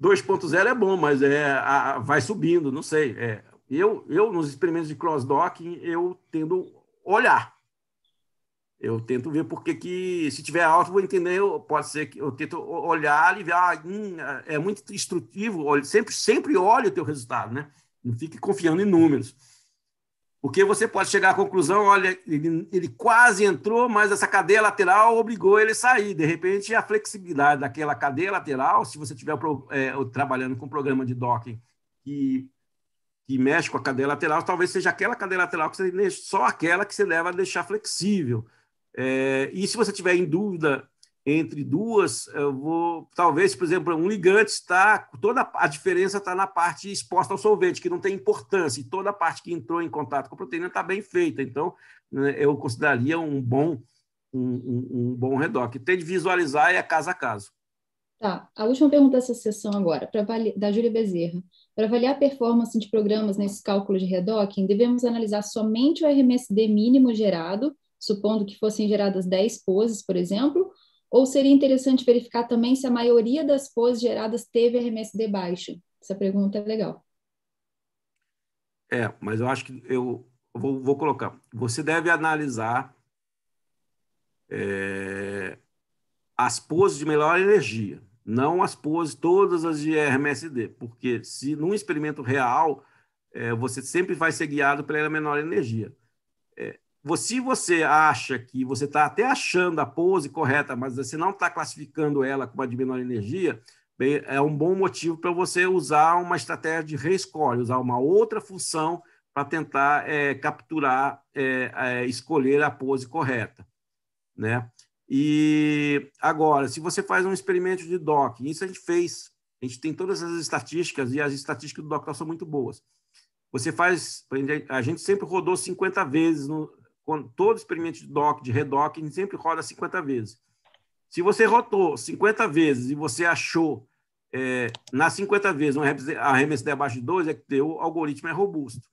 2.0 é bom, mas é, a, vai subindo, não sei. É, eu, eu, nos experimentos de docking eu tendo olhar. Eu tento ver porque que, se tiver alto, vou entender, eu, pode ser que eu tento olhar e ver, ah, hum, é, é muito instrutivo, olha, sempre, sempre olha o teu resultado, né? Não fique confiando em números. Porque você pode chegar à conclusão, olha, ele, ele quase entrou, mas essa cadeia lateral obrigou ele a sair. De repente, a flexibilidade daquela cadeia lateral, se você estiver é, trabalhando com um programa de docking que, que mexe com a cadeia lateral, talvez seja aquela cadeia lateral que você só aquela que você leva a deixar flexível. É, e se você tiver em dúvida entre duas, eu vou talvez, por exemplo, um ligante está toda a diferença está na parte exposta ao solvente, que não tem importância, e toda a parte que entrou em contato com a proteína está bem feita. Então, né, eu consideraria um bom um, um, um bom redox. Tem de visualizar é caso a caso.
Tá. A última pergunta dessa sessão agora, para da Júlia Bezerra. Para avaliar a performance de programas nesse cálculo de redox, devemos analisar somente o RMSD mínimo gerado supondo que fossem geradas 10 poses, por exemplo, ou seria interessante verificar também se a maioria das poses geradas teve arremesso de baixo? Essa pergunta é legal.
É, mas eu acho que eu vou, vou colocar. Você deve analisar é, as poses de melhor energia, não as poses todas as de RMSD, porque se num experimento real, é, você sempre vai ser guiado pela menor energia se você acha que você está até achando a pose correta, mas você não está classificando ela como a de menor energia, bem, é um bom motivo para você usar uma estratégia de reescolhe, usar uma outra função para tentar é, capturar, é, é, escolher a pose correta. Né? E agora, se você faz um experimento de DOC, isso a gente fez, a gente tem todas as estatísticas e as estatísticas do DOC são muito boas. Você faz, a gente sempre rodou 50 vezes no, quando todo experimento de dock, de redoc, sempre roda 50 vezes. Se você rotou 50 vezes e você achou é, nas 50 vezes um arremesso abaixo de 2, é que teu algoritmo é robusto.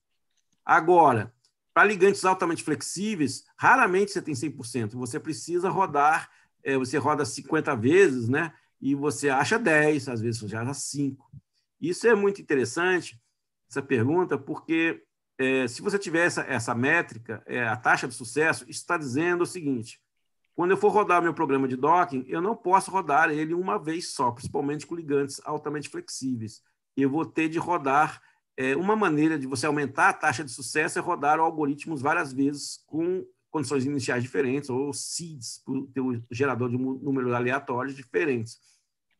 Agora, para ligantes altamente flexíveis, raramente você tem 100%. Você precisa rodar, é, você roda 50 vezes, né? E você acha 10, às vezes você acha 5. Isso é muito interessante, essa pergunta, porque é, se você tiver essa, essa métrica, é, a taxa de sucesso está dizendo o seguinte: quando eu for rodar meu programa de docking, eu não posso rodar ele uma vez só, principalmente com ligantes altamente flexíveis. Eu vou ter de rodar. É, uma maneira de você aumentar a taxa de sucesso é rodar algoritmos várias vezes com condições iniciais diferentes, ou seeds, o gerador de números aleatórios diferentes.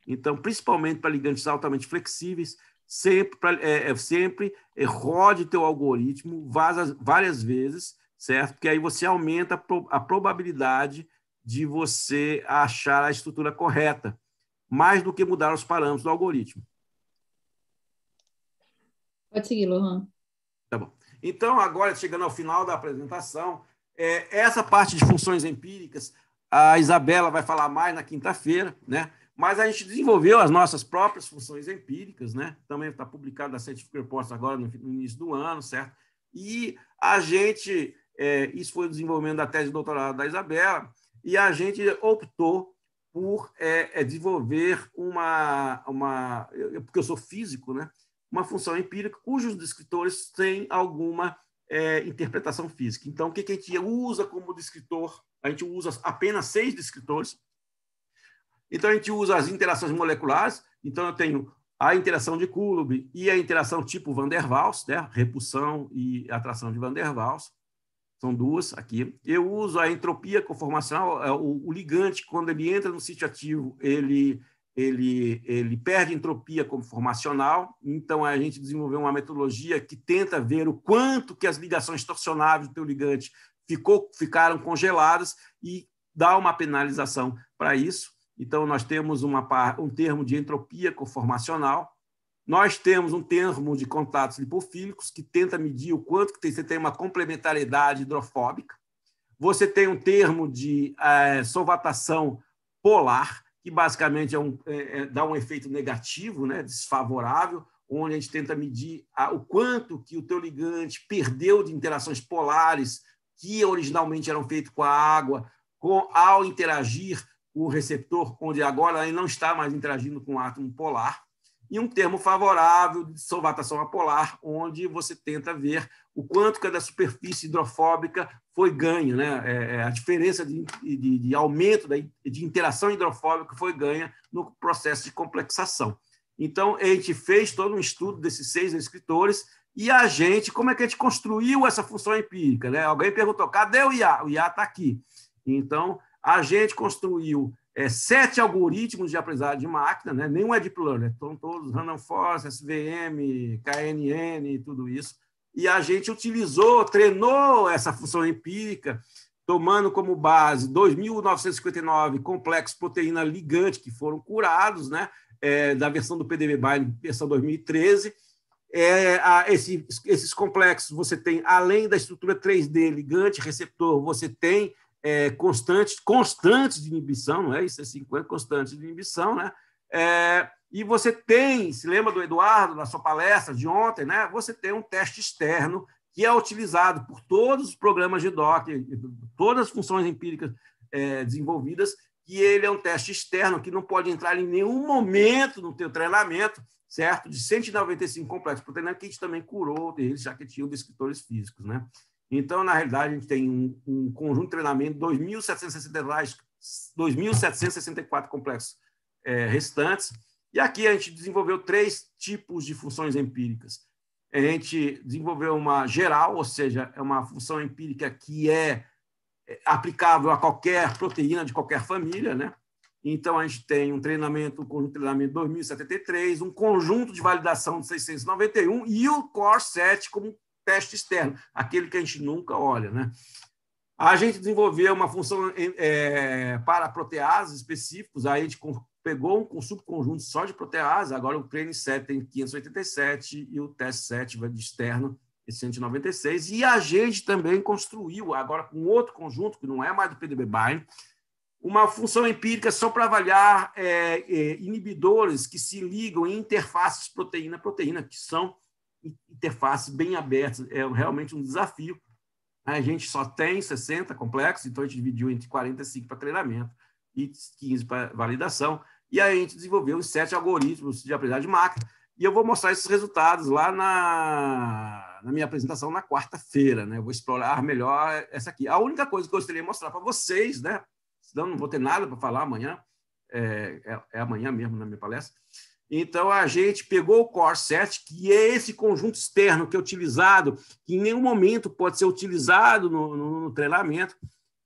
Então, principalmente para ligantes altamente flexíveis, sempre, é, é, sempre rode teu algoritmo várias, várias vezes, certo? Porque aí você aumenta a, pro, a probabilidade de você achar a estrutura correta, mais do que mudar os parâmetros do algoritmo.
Pode seguir, Lohan.
Tá bom. Então, agora, chegando ao final da apresentação, é, essa parte de funções empíricas, a Isabela vai falar mais na quinta-feira, né? Mas a gente desenvolveu as nossas próprias funções empíricas, né? Também está publicado na Scientific Reports agora no, no início do ano, certo? E a gente, é, isso foi o desenvolvimento da tese de doutorado da Isabela, e a gente optou por é, é, desenvolver uma, uma, porque eu sou físico, né? Uma função empírica cujos descritores têm alguma é, interpretação física. Então, o que, que, a gente usa como descritor? A gente usa apenas seis descritores, então, a gente usa as interações moleculares. Então, eu tenho a interação de Coulomb e a interação tipo Van der Waals, né? repulsão e atração de Van der Waals. São duas aqui. Eu uso a entropia conformacional, é, o, o ligante, quando ele entra no sítio ativo, ele, ele, ele perde entropia conformacional. Então, a gente desenvolveu uma metodologia que tenta ver o quanto que as ligações torcionáveis do teu ligante ficou, ficaram congeladas e dá uma penalização para isso. Então, nós temos uma, um termo de entropia conformacional, nós temos um termo de contatos lipofílicos que tenta medir o quanto que tem, você tem uma complementariedade hidrofóbica. Você tem um termo de é, solvatação polar, que basicamente é um, é, é, dá um efeito negativo, né, desfavorável, onde a gente tenta medir a, o quanto que o teu ligante perdeu de interações polares que originalmente eram feitas com a água, com ao interagir o receptor, onde agora ele não está mais interagindo com o átomo polar, e um termo favorável de solvatação apolar, onde você tenta ver o quanto que da superfície hidrofóbica foi ganha, né? É, é, a diferença de, de, de aumento da, de interação hidrofóbica foi ganha no processo de complexação. Então, a gente fez todo um estudo desses seis escritores e a gente, como é que a gente construiu essa função empírica? Né? Alguém perguntou, cadê o IA? O IA está aqui. Então, a gente construiu é, sete algoritmos de aprendizado de máquina, né? nenhum é deep learning, né? estão todos Random Forest, SVM, KNN, e tudo isso. E a gente utilizou, treinou essa função empírica, tomando como base 2.959 complexos proteína ligante que foram curados, né? É, da versão do PDB Bind, versão 2013. É, a, esse, esses complexos você tem, além da estrutura 3D ligante receptor, você tem é, constantes, constantes de inibição, não é? Isso é 50 constantes de inibição, né? É, e você tem, se lembra do Eduardo, na sua palestra de ontem, né? Você tem um teste externo que é utilizado por todos os programas de DOC, todas as funções empíricas é, desenvolvidas, que ele é um teste externo que não pode entrar em nenhum momento no teu treinamento, certo? De 195 complexos por treinamento, que a gente também curou deles, já que tinha os descritores físicos, né? Então, na realidade, a gente tem um, um conjunto de treinamento, 2.764 complexos é, restantes. E aqui a gente desenvolveu três tipos de funções empíricas. A gente desenvolveu uma geral, ou seja, é uma função empírica que é, é aplicável a qualquer proteína de qualquer família, né? Então, a gente tem um treinamento, um conjunto de treinamento 2073, um conjunto de validação de 691 e o Core 7 como teste externo, aquele que a gente nunca olha. Né? A gente desenvolveu uma função é, é para proteases específicos, aí a gente pegou um subconjunto só de proteases, agora o Crane 7 tem 587 e o teste 7 vai de externo de 196. E a gente também construiu, agora com outro conjunto, que não é mais do PDB Bind, uma função empírica só para avaliar é, é, inibidores que se ligam em interfaces proteína-proteína, que são interfaces bem abertas, é realmente um desafio. A gente só tem 60 complexos, então a gente dividiu entre 45 para treinamento e 15 para validação. E aí a gente desenvolveu os sete algoritmos de aprendizagem de máquina. E eu vou mostrar esses resultados lá na, na minha apresentação na quarta-feira. Né? Eu vou explorar melhor essa aqui. A única coisa que eu gostaria de mostrar para vocês, né? senão não vou ter nada para falar amanhã, é, é, é amanhã mesmo na minha palestra, então, a gente pegou o Core 7, que é esse conjunto externo que é utilizado, que em nenhum momento pode ser utilizado no, no, no treinamento,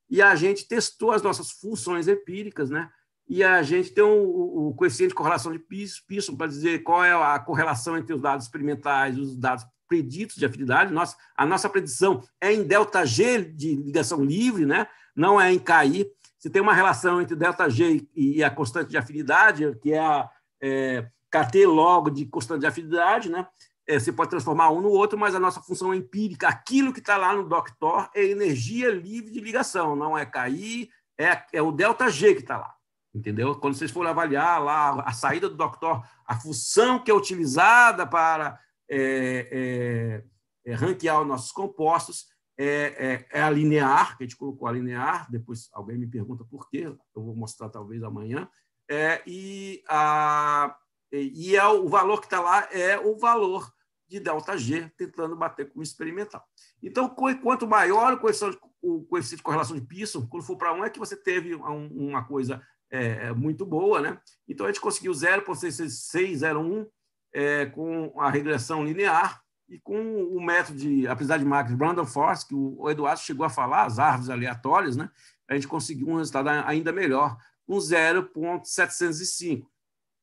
e a gente testou as nossas funções empíricas, né? E a gente tem o, coeficiente de correlação de Pearson para dizer qual é a correlação entre os dados experimentais e os dados preditos de afinidade. Nossa, a nossa predição é em delta G de ligação livre, né? não é em KI. Se tem uma relação entre delta G e a constante de afinidade, que é a, é, KT logo de constante de afinidade, né? É, você pode transformar um no outro, mas a nossa função empírica, aquilo que está lá no Doctor, é energia livre de ligação, não é KI, é, é o delta G que está lá. Entendeu? Quando vocês forem avaliar lá a saída do Doctor, a função que é utilizada para é, é, é, ranquear os nossos compostos é, é, é a linear, que a gente colocou a linear, depois alguém me pergunta por quê, eu vou mostrar talvez amanhã, é, e, a, e é, o valor que está lá é o valor de delta G, tentando bater com o experimental. Então, quanto maior o coeficiente, de correlação de Pearson, quando for para 1, um, é que você teve uma coisa é, muito boa. Né? Então, a gente conseguiu 0,6601 é, com a regressão linear e com o método de aprendizagem de máquina Brandon Force, que o Eduardo chegou a falar, as árvores aleatórias, né? a gente conseguiu um resultado ainda melhor com 0,705.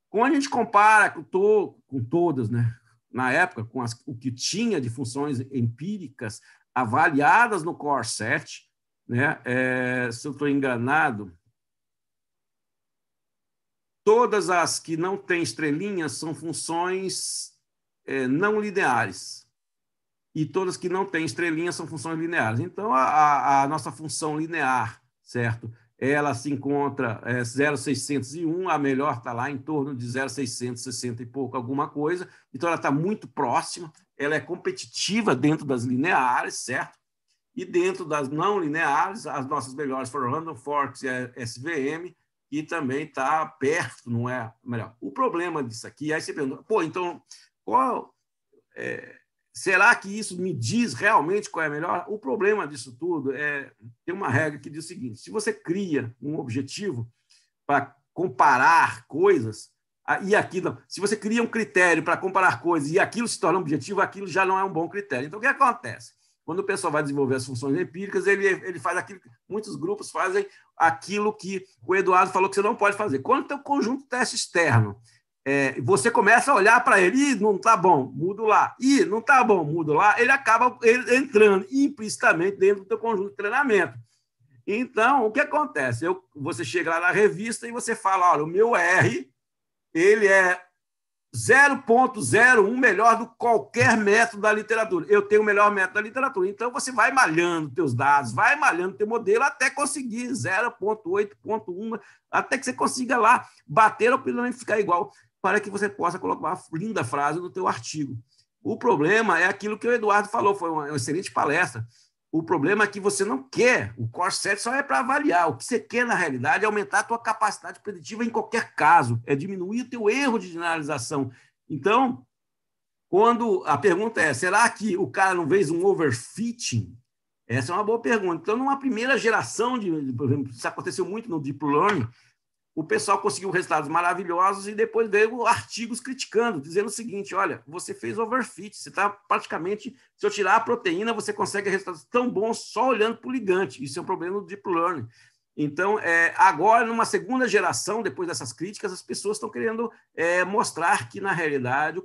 Quando a gente compara com, to, com todas, né? na época, com as, o que tinha de funções empíricas avaliadas no Core 7, né? É, se eu estou enganado, todas as que não têm estrelinhas são funções é, não lineares. E todas que não têm estrelinhas são funções lineares. Então, a, a nossa função linear, certo? ela se encontra é, 0,601, a melhor está lá em torno de 0,660 e pouco, alguma coisa. Então, ela está muito próxima, ela é competitiva dentro das lineares, certo? E dentro das não lineares, as nossas melhores foram Random Forks e SVM, e também está perto, não é? Melhor. O problema disso aqui, aí você pergunta, pô, então, qual. É, Será que isso me diz realmente qual é a melhor? O problema disso tudo é tem uma regra que diz o seguinte: se você cria um objetivo para comparar coisas e aquilo, se você cria um critério para comparar coisas e aquilo se torna um objetivo, aquilo já não é um bom critério. Então o que acontece? Quando o pessoal vai desenvolver as funções empíricas, ele, ele faz aquilo. Muitos grupos fazem aquilo que o Eduardo falou que você não pode fazer. Quando tem o conjunto de teste externo, é, você começa a olhar para ele, Ih, não está bom, mudo lá. E não está bom, mudo lá. Ele acaba entrando implicitamente dentro do teu conjunto de treinamento. Então, o que acontece? Eu, você chega lá na revista e você fala, olha, o meu R, ele é 0.01 melhor do que qualquer método da literatura. Eu tenho o melhor método da literatura. Então, você vai malhando teus dados, vai malhando teu modelo até conseguir 0.8.1, até que você consiga lá bater o opinião e ficar igual para que você possa colocar uma linda frase no teu artigo. O problema é aquilo que o Eduardo falou, foi uma excelente palestra. O problema é que você não quer, o core set só é para avaliar. O que você quer, na realidade, é aumentar a tua capacidade preditiva em qualquer caso, é diminuir o teu erro de generalização. Então, quando a pergunta é, será que o cara não fez um overfitting? Essa é uma boa pergunta. Então, numa primeira geração, de, por exemplo, isso aconteceu muito no Deep Learning, o pessoal conseguiu resultados maravilhosos e depois veio artigos criticando, dizendo o seguinte: olha, você fez overfit, você está praticamente. Se eu tirar a proteína, você consegue resultados tão bons só olhando para o ligante. Isso é um problema do deep learning. Então, é, agora, numa segunda geração, depois dessas críticas, as pessoas estão querendo é, mostrar que, na realidade,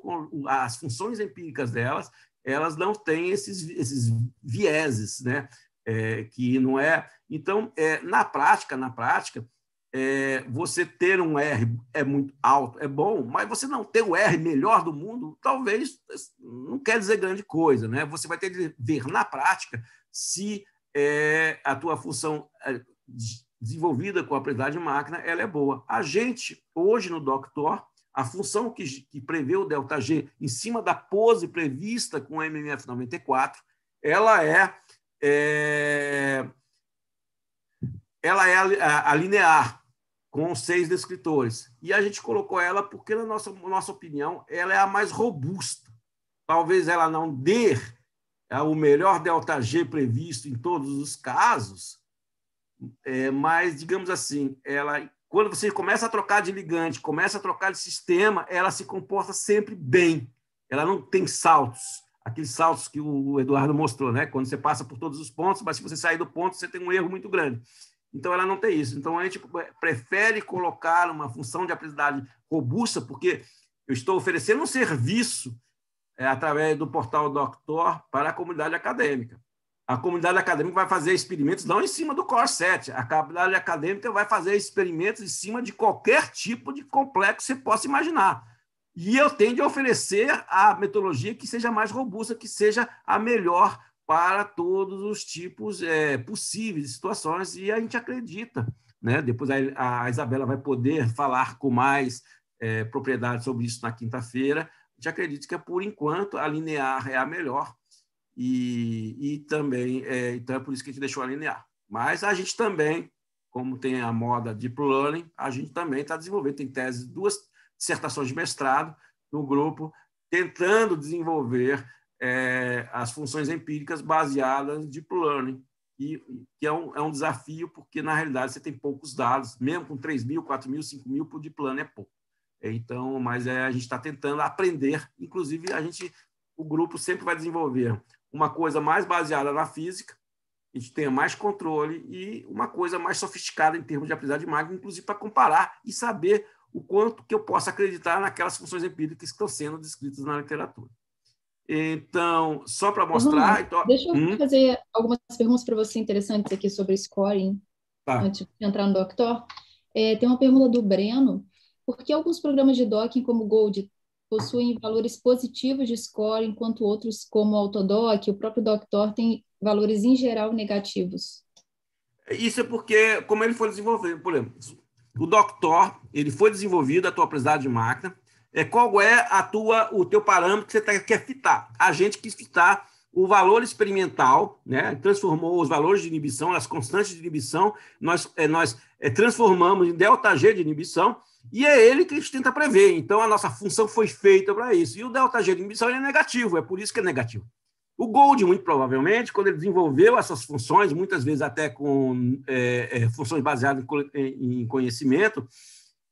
as funções empíricas delas, elas não têm esses, esses vieses, né? É, que não é. Então, é, na prática, na prática, é, você ter um R é muito alto, é bom, mas você não ter o R melhor do mundo, talvez não quer dizer grande coisa, né? Você vai ter de ver na prática se é, a tua função é, desenvolvida com a aprendizagem de máquina ela é boa. A gente, hoje no Doctor, a função que, que prevê o ΔG em cima da pose prevista com o MMF94, ela é, é ela é a linear, com seis descritores. E a gente colocou ela porque, na nossa, nossa opinião, ela é a mais robusta. Talvez ela não dê é, o melhor delta G previsto em todos os casos, é, mas, digamos assim, ela quando você começa a trocar de ligante, começa a trocar de sistema, ela se comporta sempre bem. Ela não tem saltos, aqueles saltos que o Eduardo mostrou, né? Quando você passa por todos os pontos, mas se você sair do ponto, você tem um erro muito grande. Então, ela não tem isso. Então, a gente é, prefere colocar uma função de aplicabilidade robusta, porque eu estou oferecendo um serviço é, através do portal Doctor para a comunidade acadêmica. A comunidade acadêmica vai fazer experimentos não em cima do Core 7. A comunidade acadêmica vai fazer experimentos em cima de qualquer tipo de complexo que você possa imaginar. E eu tenho de oferecer a metodologia que seja mais robusta, que seja a melhor para todos os tipos é, possíveis de situações e a gente acredita. Né? Depois a, a Isabela vai poder falar com mais é, propriedade sobre isso na quinta-feira. A gente acredita que, é, por enquanto, a linear é a melhor e, e também é, então é por isso que a gente deixou a linear. Mas a gente também, como tem a moda Deep Learning, a gente também está desenvolvendo, tem tese, duas dissertações de mestrado no grupo, tentando desenvolver é, as funções empíricas baseadas em deep learning, e, que é um, é um desafio, porque na realidade você tem poucos dados, mesmo com 3 mil, 4 mil, 5 mil, por deep learning é pouco. Então, mas é, a gente está tentando aprender, inclusive a gente, o grupo sempre vai desenvolver uma coisa mais baseada na física, a gente tenha mais controle e uma coisa mais sofisticada em termos de aprendizagem de máquina, inclusive para comparar e saber o quanto que eu posso acreditar naquelas funções empíricas que estão sendo descritas na literatura. Então, só para mostrar. Então... Deixa eu hum?
fazer algumas perguntas para você interessantes aqui sobre scoring, tá. antes de entrar no Doctor. É, tem uma pergunta do Breno. Por que alguns programas de docking, como o Gold, possuem valores positivos de score, enquanto outros, como o Autodoc, o próprio Doctor, têm valores, em geral, negativos?
Isso é porque, como ele foi desenvolvido, por exemplo, o Doctor, ele foi desenvolvido, a tua de máquina, é, qual é a tua, o teu parâmetro que você tá, quer fitar? A gente quis fitar o valor experimental, né? transformou os valores de inibição, as constantes de inibição, nós, é, nós é, transformamos em delta g de inibição, e é ele que a gente tenta prever. Então, a nossa função foi feita para isso. E o delta g de inibição é negativo, é por isso que é negativo. O Gold, muito provavelmente, quando ele desenvolveu essas funções, muitas vezes até com é, é funções baseadas em, em conhecimento,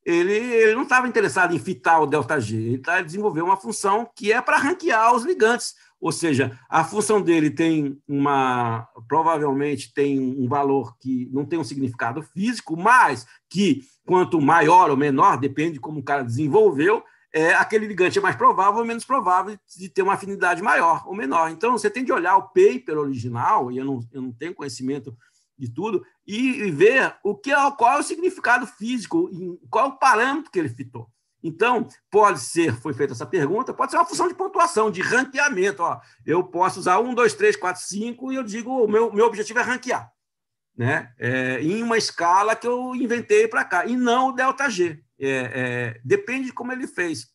ele, ele não estava interessado em fitar o delta G, ele tá, desenvolveu uma função que é para ranquear os ligantes, ou seja, a função dele tem uma provavelmente tem um valor que não tem um significado físico, mas que quanto maior ou menor, depende de como o cara desenvolveu, é, aquele ligante é mais provável ou menos provável de ter uma afinidade maior ou menor. Então você tem de olhar o paper original, e eu não, eu não tenho conhecimento de tudo, e ver o que qual é o significado físico, qual é o parâmetro que ele fitou. Então, pode ser, foi feita essa pergunta, pode ser uma função de pontuação, de ranqueamento. Ó, eu posso usar um dois três quatro cinco e eu digo, o meu, meu objetivo é ranquear. Né? É, em uma escala que eu inventei para cá, e não o delta É, é, depende de como ele fez.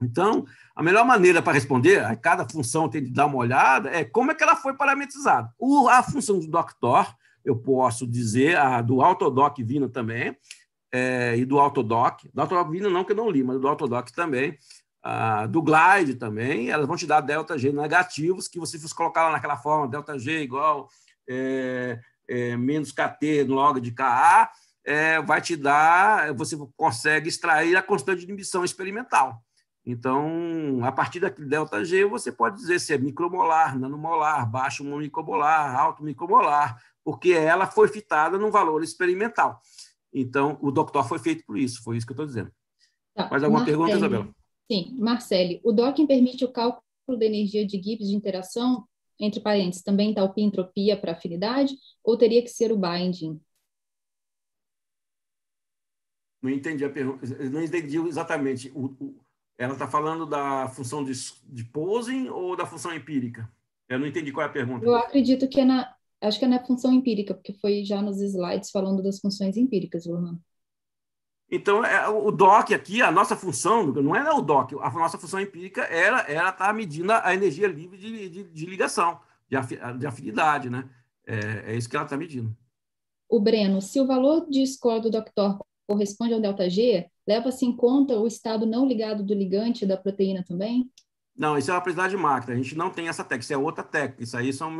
Então, a melhor maneira para responder, a cada função tem de dar uma olhada, é como é que ela foi parametrizada. O, a função do doctor, eu posso dizer, a do Autodoc Vina também, é, e do Autodoc, do Autodoc Vino não, que eu não li, mas do Autodoc também, a, do Glide também, elas vão te dar ΔG negativos, que você fosse colocar lá naquela forma, ΔG igual é, é, menos KT no log de KA, é, vai te dar, você consegue extrair a constante de emissão experimental. Então, a partir daquele delta G, você pode dizer se é micromolar, nanomolar, baixo micromolar, alto micromolar, porque ela foi fitada num valor experimental. Então, o doctor foi feito por isso, foi isso que eu estou dizendo.
Tá, Mais alguma Marcele, pergunta, Isabela?
Sim, Marcele, o docking permite o cálculo da energia de Gibbs de interação, entre parênteses, também talpia entropia para afinidade, ou teria que ser o
binding?
Não entendi a pergunta, não entendi exatamente. O, o, ela está falando da função de, de posing ou da função empírica? Eu não entendi qual é a pergunta. Eu
acredito que é na. Acho que é na função empírica, porque foi já nos slides falando das funções empíricas, Luan.
Então, é, o DOC aqui, a nossa função, não era é o DOC, a nossa função empírica era estar tá medindo a energia livre de, de, de ligação, de, de, afinidade, né? É, é isso que ela está medindo.
O Breno, se o valor de score do Doctor corresponde ao delta G, Leva-se assim em conta o estado não ligado do ligante da proteína também?
Não, isso é uma precisão de máquina. A gente não tem essa técnica, isso é outra técnica. Isso aí são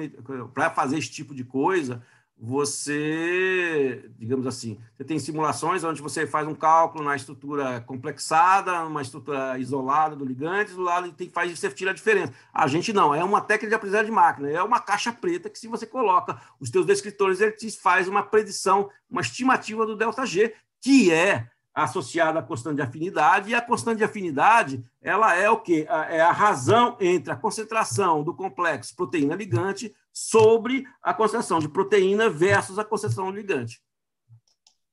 para fazer esse tipo de coisa, você, digamos assim, você tem simulações onde você faz um cálculo na estrutura complexada, numa estrutura isolada do ligante, do lado tem, faz você tira a diferença. A gente não, é uma técnica de aprendizagem de máquina, é uma caixa preta que se você coloca os teus descritores, ele te faz uma predição, uma estimativa do delta G, que é associada à constante de afinidade, e a constante de afinidade ela é o quê? É a razão entre a concentração do complexo proteína ligante sobre a concentração de proteína versus a concentração ligante.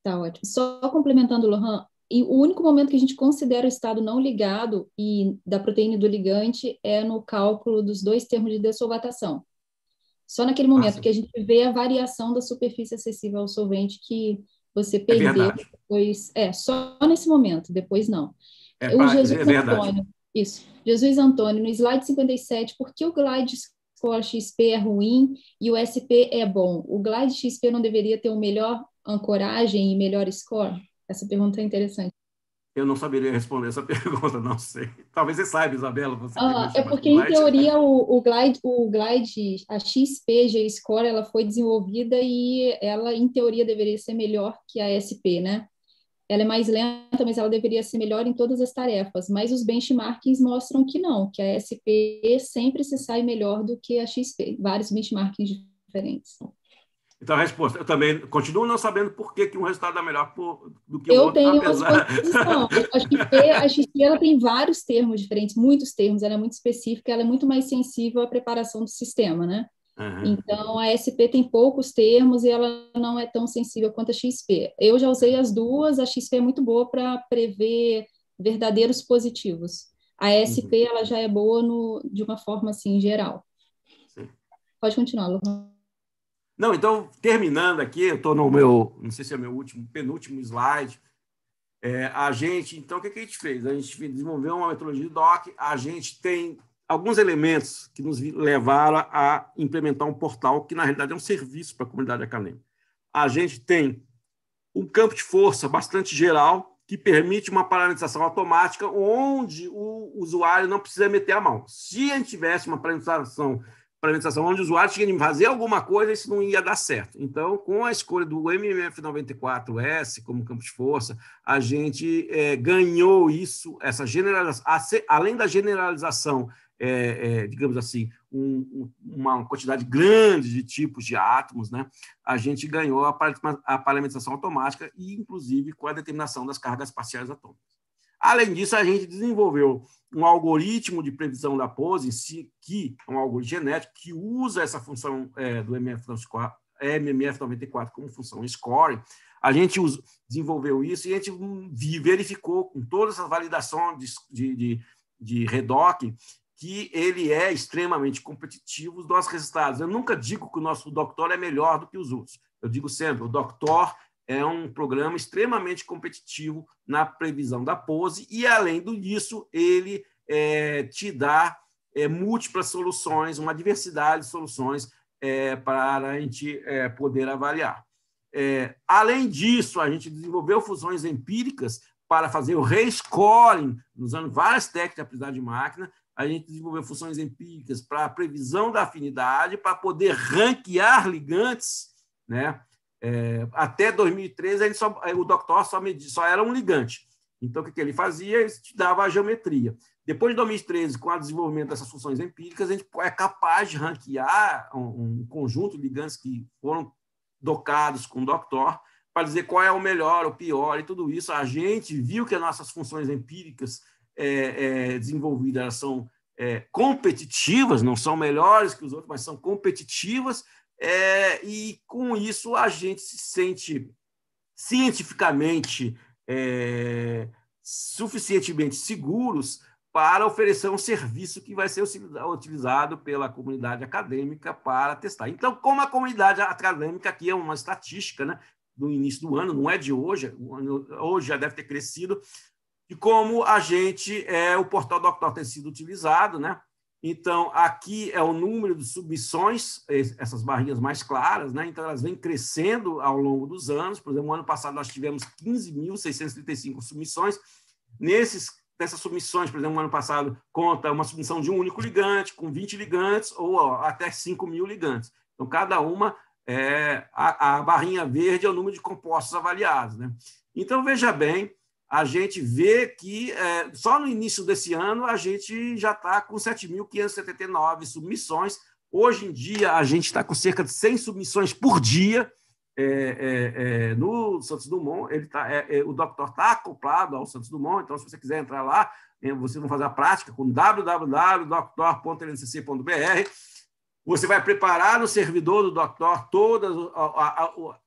Tá ótimo. Só complementando, Lohan, e o único momento que a gente considera o estado não ligado e da proteína e do ligante é no cálculo dos dois termos de desolvatação. Só naquele momento Nossa. Ah, que a gente vê a variação da superfície acessível ao solvente que você perdeu, é depois. É, só nesse momento, depois não.
É, o Jesus é Antônio,
isso. Jesus Antônio, no slide 57, por que o Glide Score XP é ruim e o SP é bom? O Glide XP não deveria ter o melhor ancoragem e melhor score? Essa pergunta é interessante.
Eu não saberia responder essa pergunta, não sei. Talvez você saiba, Isabela. Você ah, é porque, em teoria,
é. o, o, Glide, o Glide, a XP G-Score, ela foi desenvolvida e ela, em teoria, deveria ser melhor que a SP, né? Ela é mais lenta, mas ela deveria ser melhor em todas as tarefas. Mas os benchmarkings mostram que não, que a SP sempre se sai melhor do que a XP, vários benchmarkings diferentes.
Então, a resposta, eu também continuo não sabendo por que, que um resultado é melhor por, do que o eu outro. Eu tenho uma posição.
A XP, a XP ela tem vários termos diferentes, muitos termos, ela é muito específica, ela é muito mais sensível à preparação do sistema, né? Uhum. Então, a SP tem poucos termos e ela não é tão sensível quanto a XP. Eu já usei as duas, a XP é muito boa para prever verdadeiros positivos. A SP, uhum. ela já é boa no, de uma forma, assim, geral. Sim. Pode continuar, Luan.
Não, então, terminando aqui, eu estou no meu, não sei se é meu último, penúltimo slide. É, a gente, então, o que, que a gente fez? A gente desenvolveu uma metodologia de DOC, a gente tem alguns elementos que nos levaram a implementar um portal que, na realidade, é um serviço para a comunidade acadêmica. A gente tem um campo de força bastante geral que permite uma paralisação automática onde o usuário não precisa meter a mão. Se a gente tivesse uma paralisação implementação, onde o usuário tinha de fazer alguma coisa, isso não ia dar certo. Então, com a escolha do MMF94S como campo de força, a gente é, ganhou isso, essa generalização, além da generalização, é, é, digamos assim, um, uma quantidade grande de tipos de átomos, né? a gente ganhou a, a parlamentação automática e, inclusive, com a determinação das cargas parciais atômicas. Além disso, a gente desenvolveu um algoritmo de previsão da pose, si, que é um algoritmo genético que usa essa função é, do MMF94 como função score. A gente usa, desenvolveu isso e a gente verificou com toda essa validação de, de, de, de redoc que ele é extremamente competitivo, os nossos resultados. Eu nunca digo que o nosso doctor é melhor do que os outros. Eu digo sempre, o doctor é um programa extremamente competitivo na previsão da pose e, além disso, ele é, te dá é, múltiplas soluções, uma diversidade de soluções é, para a gente é, poder avaliar. É, além disso, a gente desenvolveu fusões empíricas para fazer o rescoring, usando várias técnicas de aprendizagem de máquina, a gente desenvolveu funções empíricas para a previsão da afinidade, para poder ranquear ligantes, né? É, até 2013, ele só, o doctor só, media, só era um ligante. Então, o que, que ele fazia? Ele dava a geometria. Depois de 2013, com o desenvolvimento dessas funções empíricas, a gente é capaz de ranquear um, um conjunto de ligantes que foram docados com o doctor para dizer qual é o melhor, o pior e tudo isso. A gente viu que as nossas funções empíricas é, é, desenvolvidas são é, competitivas, não são melhores que os outros, mas são competitivas, é, e com isso a gente se sente cientificamente é, suficientemente seguros para oferecer um serviço que vai ser utilizado pela comunidade acadêmica para testar. Então, como a comunidade acadêmica aqui é uma estatística, né, do início do ano, não é de hoje, hoje já deve ter crescido, de como a gente, é, o portal do tem sido utilizado, né, então, aqui é o número de submissões, essas barrinhas mais claras, né? Então, elas vêm crescendo ao longo dos anos. Por exemplo, no ano passado nós tivemos 15.635 submissões. Nesses, nessas submissões, por exemplo, no ano passado, conta uma submissão de um único ligante, com 20 ligantes ou ó, até 5 mil ligantes. Então, cada uma, é, a, a barrinha verde é o número de compostos avaliados, né? Então, veja bem, a gente vê que é, só no início desse ano a gente já está com 7.579 submissões. Hoje em dia a gente está com cerca de 100 submissões por dia. É, é, é, no Santos Dumont, ele tá, é, é, o doctor está acoplado ao Santos Dumont, então se você quiser entrar lá, vocês vão fazer a prática com www.doctor.lncc.br você vai preparar no servidor do Doctor, todas,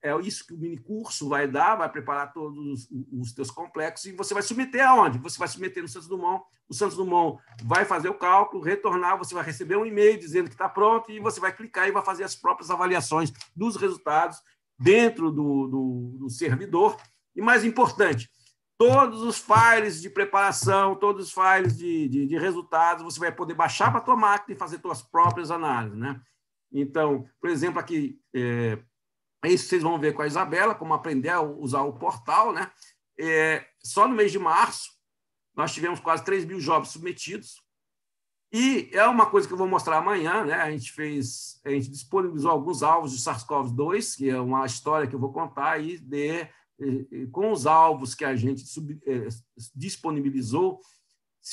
é isso que o minicurso vai dar, vai preparar todos os, os teus complexos e você vai submeter aonde? Você vai submeter no Santos Dumont, o Santos Dumont vai fazer o cálculo, retornar, você vai receber um e-mail dizendo que está pronto e você vai clicar e vai fazer as próprias avaliações dos resultados dentro do, do, do servidor. E mais importante, todos os files de preparação, todos os files de, de, de resultados, você vai poder baixar para a tua máquina e fazer suas próprias análises. Né? Então, por exemplo, aqui, é, é isso vocês vão ver com a Isabela, como aprender a usar o portal. Né? É, só no mês de março, nós tivemos quase 3 mil jobs submetidos. E é uma coisa que eu vou mostrar amanhã, né? A gente fez, a gente disponibilizou alguns alvos de SARS-CoV-2, que é uma história que eu vou contar aí de com os alvos que a gente sub, é, disponibilizou,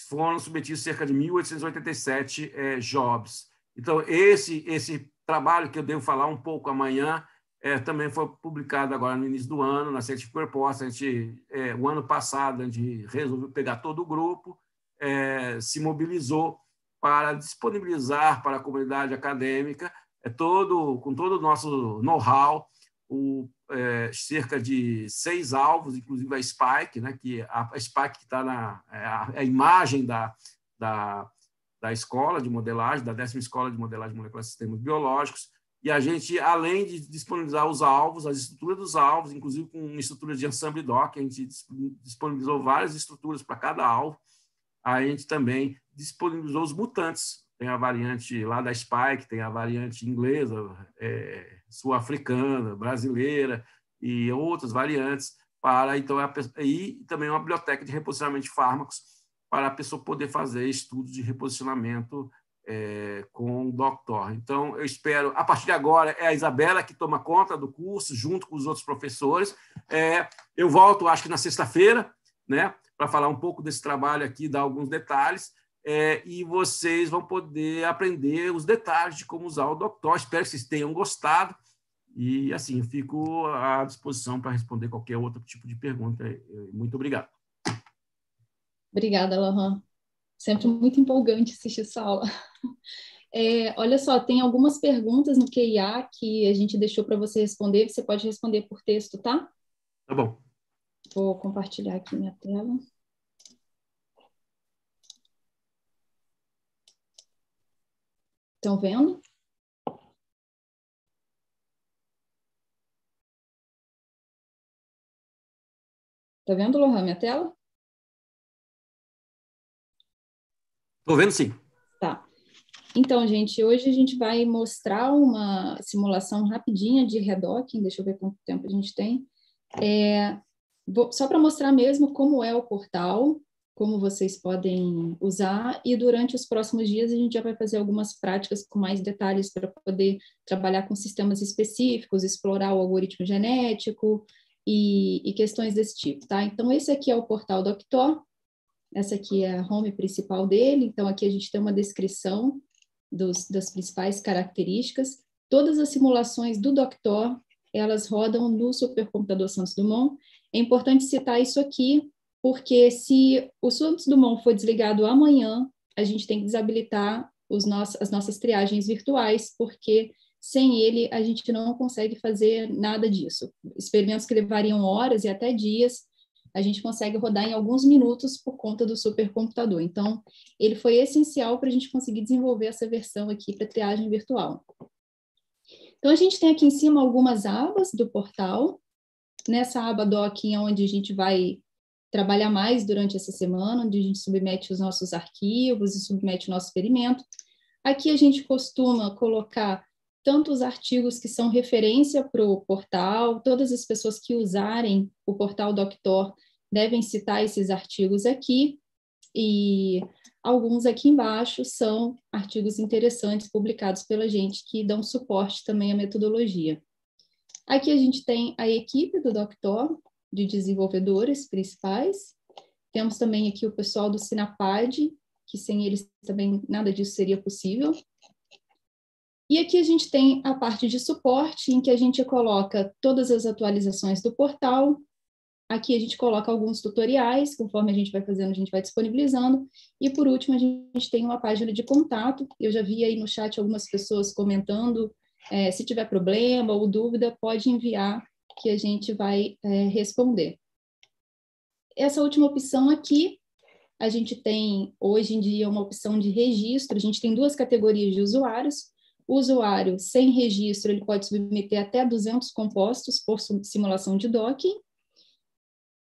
foram submetidos cerca de 1.887 é, jobs. Então, esse, esse trabalho que eu devo falar um pouco amanhã é, também foi publicado agora no início do ano, na Ciência Proposta. A gente, o ano passado, a gente resolveu pegar todo o grupo, se mobilizou para disponibilizar para a comunidade acadêmica todo, com todo o nosso know-how, o, é, cerca de seis alvos, inclusive a Spike, né, que a, a Spike está na é, a, é a imagem da, da, da, escola de modelagem, da décima escola de modelagem molecular de sistemas biológicos, e a gente, além de disponibilizar os alvos, as estruturas dos alvos, inclusive com estruturas de ensemble doc, a gente disponibilizou várias estruturas para cada alvo, a gente também disponibilizou os mutantes, tem a variante lá da Spike, tem a variante inglesa, é, sul-africana, brasileira e outras variantes para então a, e também uma biblioteca de reposicionamento de fármacos para a pessoa poder fazer estudos de reposicionamento é, com o doutor. Então, eu espero, a partir de agora, é a Isabela que toma conta do curso, junto com os outros professores. É, eu volto, acho que na sexta-feira, né, para falar um pouco desse trabalho aqui, dar alguns detalhes é, e vocês vão poder aprender os detalhes de como usar o Doctor. Espero que vocês tenham gostado. E assim, eu fico à disposição para responder qualquer outro tipo de pergunta. Muito obrigado.
Obrigada, Lohan. Sempre muito empolgante assistir essa aula. É, olha só, tem algumas perguntas no QIA que a gente deixou para você responder. Você pode responder por texto, tá? Tá bom. Vou compartilhar aqui minha tela.
Estão vendo? Tá vendo, Lohan, minha tela? Tô vendo sim. Tá. Então, gente, hoje
a gente vai mostrar uma simulação rapidinha de redocking, deixa eu ver quanto tempo a gente tem. É, vou, só para mostrar mesmo como é o portal, como vocês podem usar e durante os próximos dias a gente já vai fazer algumas práticas com mais detalhes para poder trabalhar com sistemas específicos, explorar o algoritmo genético e, e, questões desse tipo, tá? Então esse aqui é o portal do Doctor, essa aqui é a home principal dele, então aqui a gente tem uma descrição dos, das principais características. Todas as simulações do Doctor, elas rodam no supercomputador Santos Dumont. É importante citar isso aqui, porque se o Santos Dumont for desligado amanhã, a gente tem que desabilitar as nossas triagens virtuais, porque sem ele a gente não consegue fazer nada disso. Experimentos que levariam horas e até dias, a gente consegue rodar em alguns minutos por conta do supercomputador. Então, ele foi essencial para a gente conseguir desenvolver essa versão aqui para triagem virtual. Então, a gente tem aqui em cima algumas abas do portal. Nessa aba doc, é onde a gente vai trabalhar mais durante essa semana, onde a gente submete os nossos arquivos e submete o nosso experimento. Aqui a gente costuma colocar tanto os artigos que são referência para o portal, todas as pessoas que usarem o portal Doctor devem citar esses artigos aqui, e alguns aqui embaixo são artigos interessantes publicados pela gente que dão suporte também à metodologia. Aqui a gente tem a equipe do Doctor, de desenvolvedores principais. Temos também aqui o pessoal do Sinapad, que sem eles também nada disso seria possível. E aqui a gente tem a parte de suporte, em que a gente coloca todas as atualizações do portal. Aqui a gente coloca alguns tutoriais, conforme a gente vai fazendo, a gente vai disponibilizando. E por último, a gente tem uma página de contato. Eu já vi aí no chat algumas pessoas comentando. É, se tiver problema ou dúvida, pode enviar que a gente vai é, responder. Essa última opção aqui, a gente tem hoje em dia uma opção de registro, a gente tem duas categorias de usuários. O usuário sem registro, ele pode submeter até 200 compostos por simulação de docking.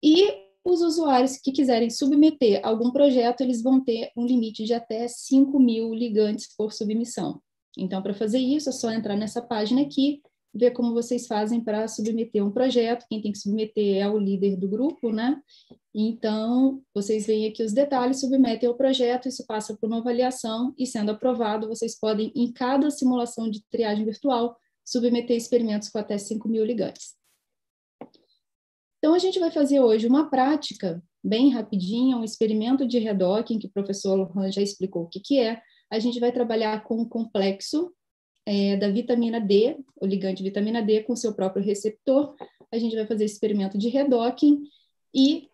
E os usuários que quiserem submeter algum projeto, eles vão ter um limite de até 5 mil ligantes por submissão. Então, para fazer isso, é só entrar nessa página aqui ver como vocês fazem para submeter um projeto. Quem tem que submeter é o líder do grupo, né? Então, vocês veem aqui os detalhes, submetem o projeto, isso passa por uma avaliação e, sendo aprovado, vocês podem, em cada simulação de triagem virtual, submeter experimentos com até 5 mil ligantes. Então, a gente vai fazer hoje uma prática bem rapidinha, um experimento de redocking, em que o professor Lohan já explicou o que, que é. A gente vai trabalhar com o complexo é, da vitamina D, o ligante vitamina D, com seu próprio receptor. A gente vai fazer experimento de redocking e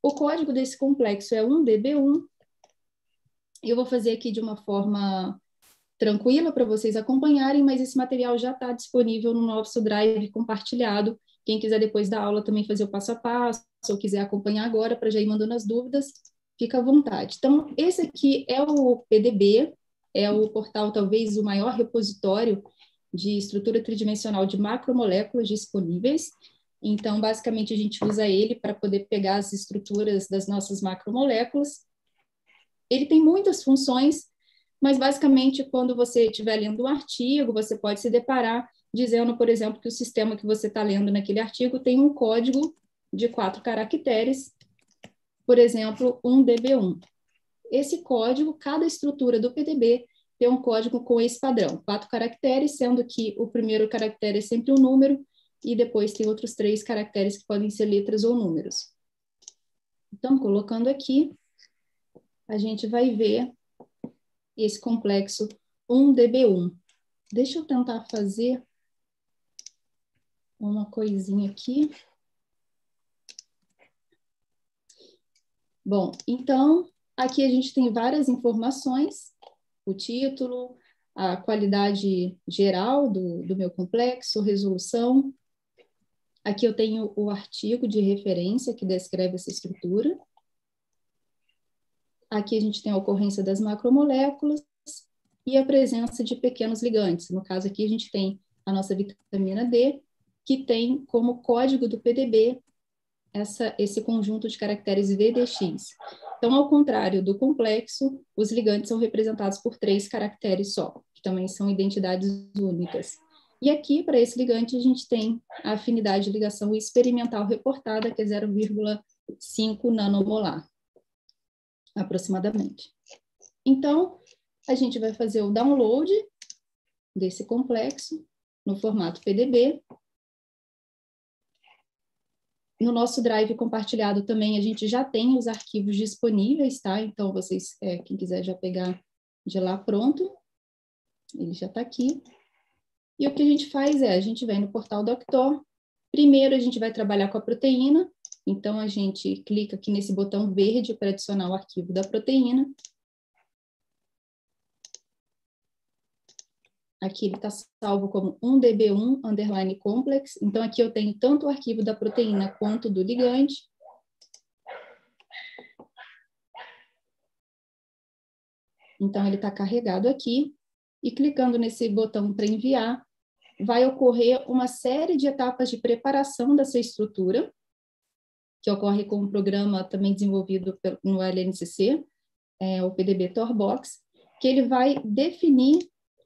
o código desse complexo é 1DB1. Eu vou fazer aqui de uma forma tranquila para vocês acompanharem, mas esse material já está disponível no nosso Drive compartilhado. Quem quiser depois da aula também fazer o passo a passo, ou quiser acompanhar agora para já ir mandando as dúvidas, fica à vontade. Então, esse aqui é o PDB, é o portal talvez o maior repositório de estrutura tridimensional de macromoléculas disponíveis. Então, basicamente, a gente usa ele para poder pegar as estruturas das nossas macromoléculas. Ele tem muitas funções, mas basicamente, quando você estiver lendo um artigo, você pode se deparar dizendo, por exemplo, que o sistema que você está lendo naquele artigo tem um código de quatro caracteres, por exemplo, um DB1 esse código, cada estrutura do PDB tem um código com esse padrão, quatro caracteres, sendo que o primeiro caractere é sempre um número, e depois tem outros três caracteres que podem ser letras ou números. Então, colocando aqui, a gente vai ver esse complexo 1DB1. Deixa eu tentar fazer uma coisinha aqui. Bom, então, Aqui a gente tem várias informações, o título, a qualidade geral do, do meu complexo, resolução. Aqui eu tenho o artigo de referência que descreve essa estrutura. Aqui a gente tem a ocorrência das macromoléculas e a presença de pequenos ligantes. No caso aqui, a gente tem a nossa vitamina D, que tem como código do PDB essa, esse conjunto de caracteres VDX. Então, ao contrário do complexo, os ligantes são representados por três caracteres só, que também são identidades únicas. E aqui, para esse ligante, a gente tem a afinidade de ligação experimental reportada, que é 0,5 nanomolar, aproximadamente. Então, a gente vai fazer o download desse complexo no formato PDB, no nosso Drive compartilhado também a gente já tem os arquivos disponíveis, tá? Então, vocês, é, quem quiser já pegar de lá pronto, ele já está aqui. E o que a gente faz é, a gente vem no portal Doctor, primeiro a gente vai trabalhar com a proteína, então a gente clica aqui nesse botão verde para adicionar o arquivo da proteína, Aqui ele está salvo como 1db1 underline complex. Então, aqui eu tenho tanto o
arquivo da proteína quanto do ligante. Então, ele está carregado aqui. E clicando
nesse botão para enviar, vai ocorrer uma série de etapas de preparação dessa estrutura, que ocorre com um programa também desenvolvido no LNCC, é, o PDB Torbox, que ele vai definir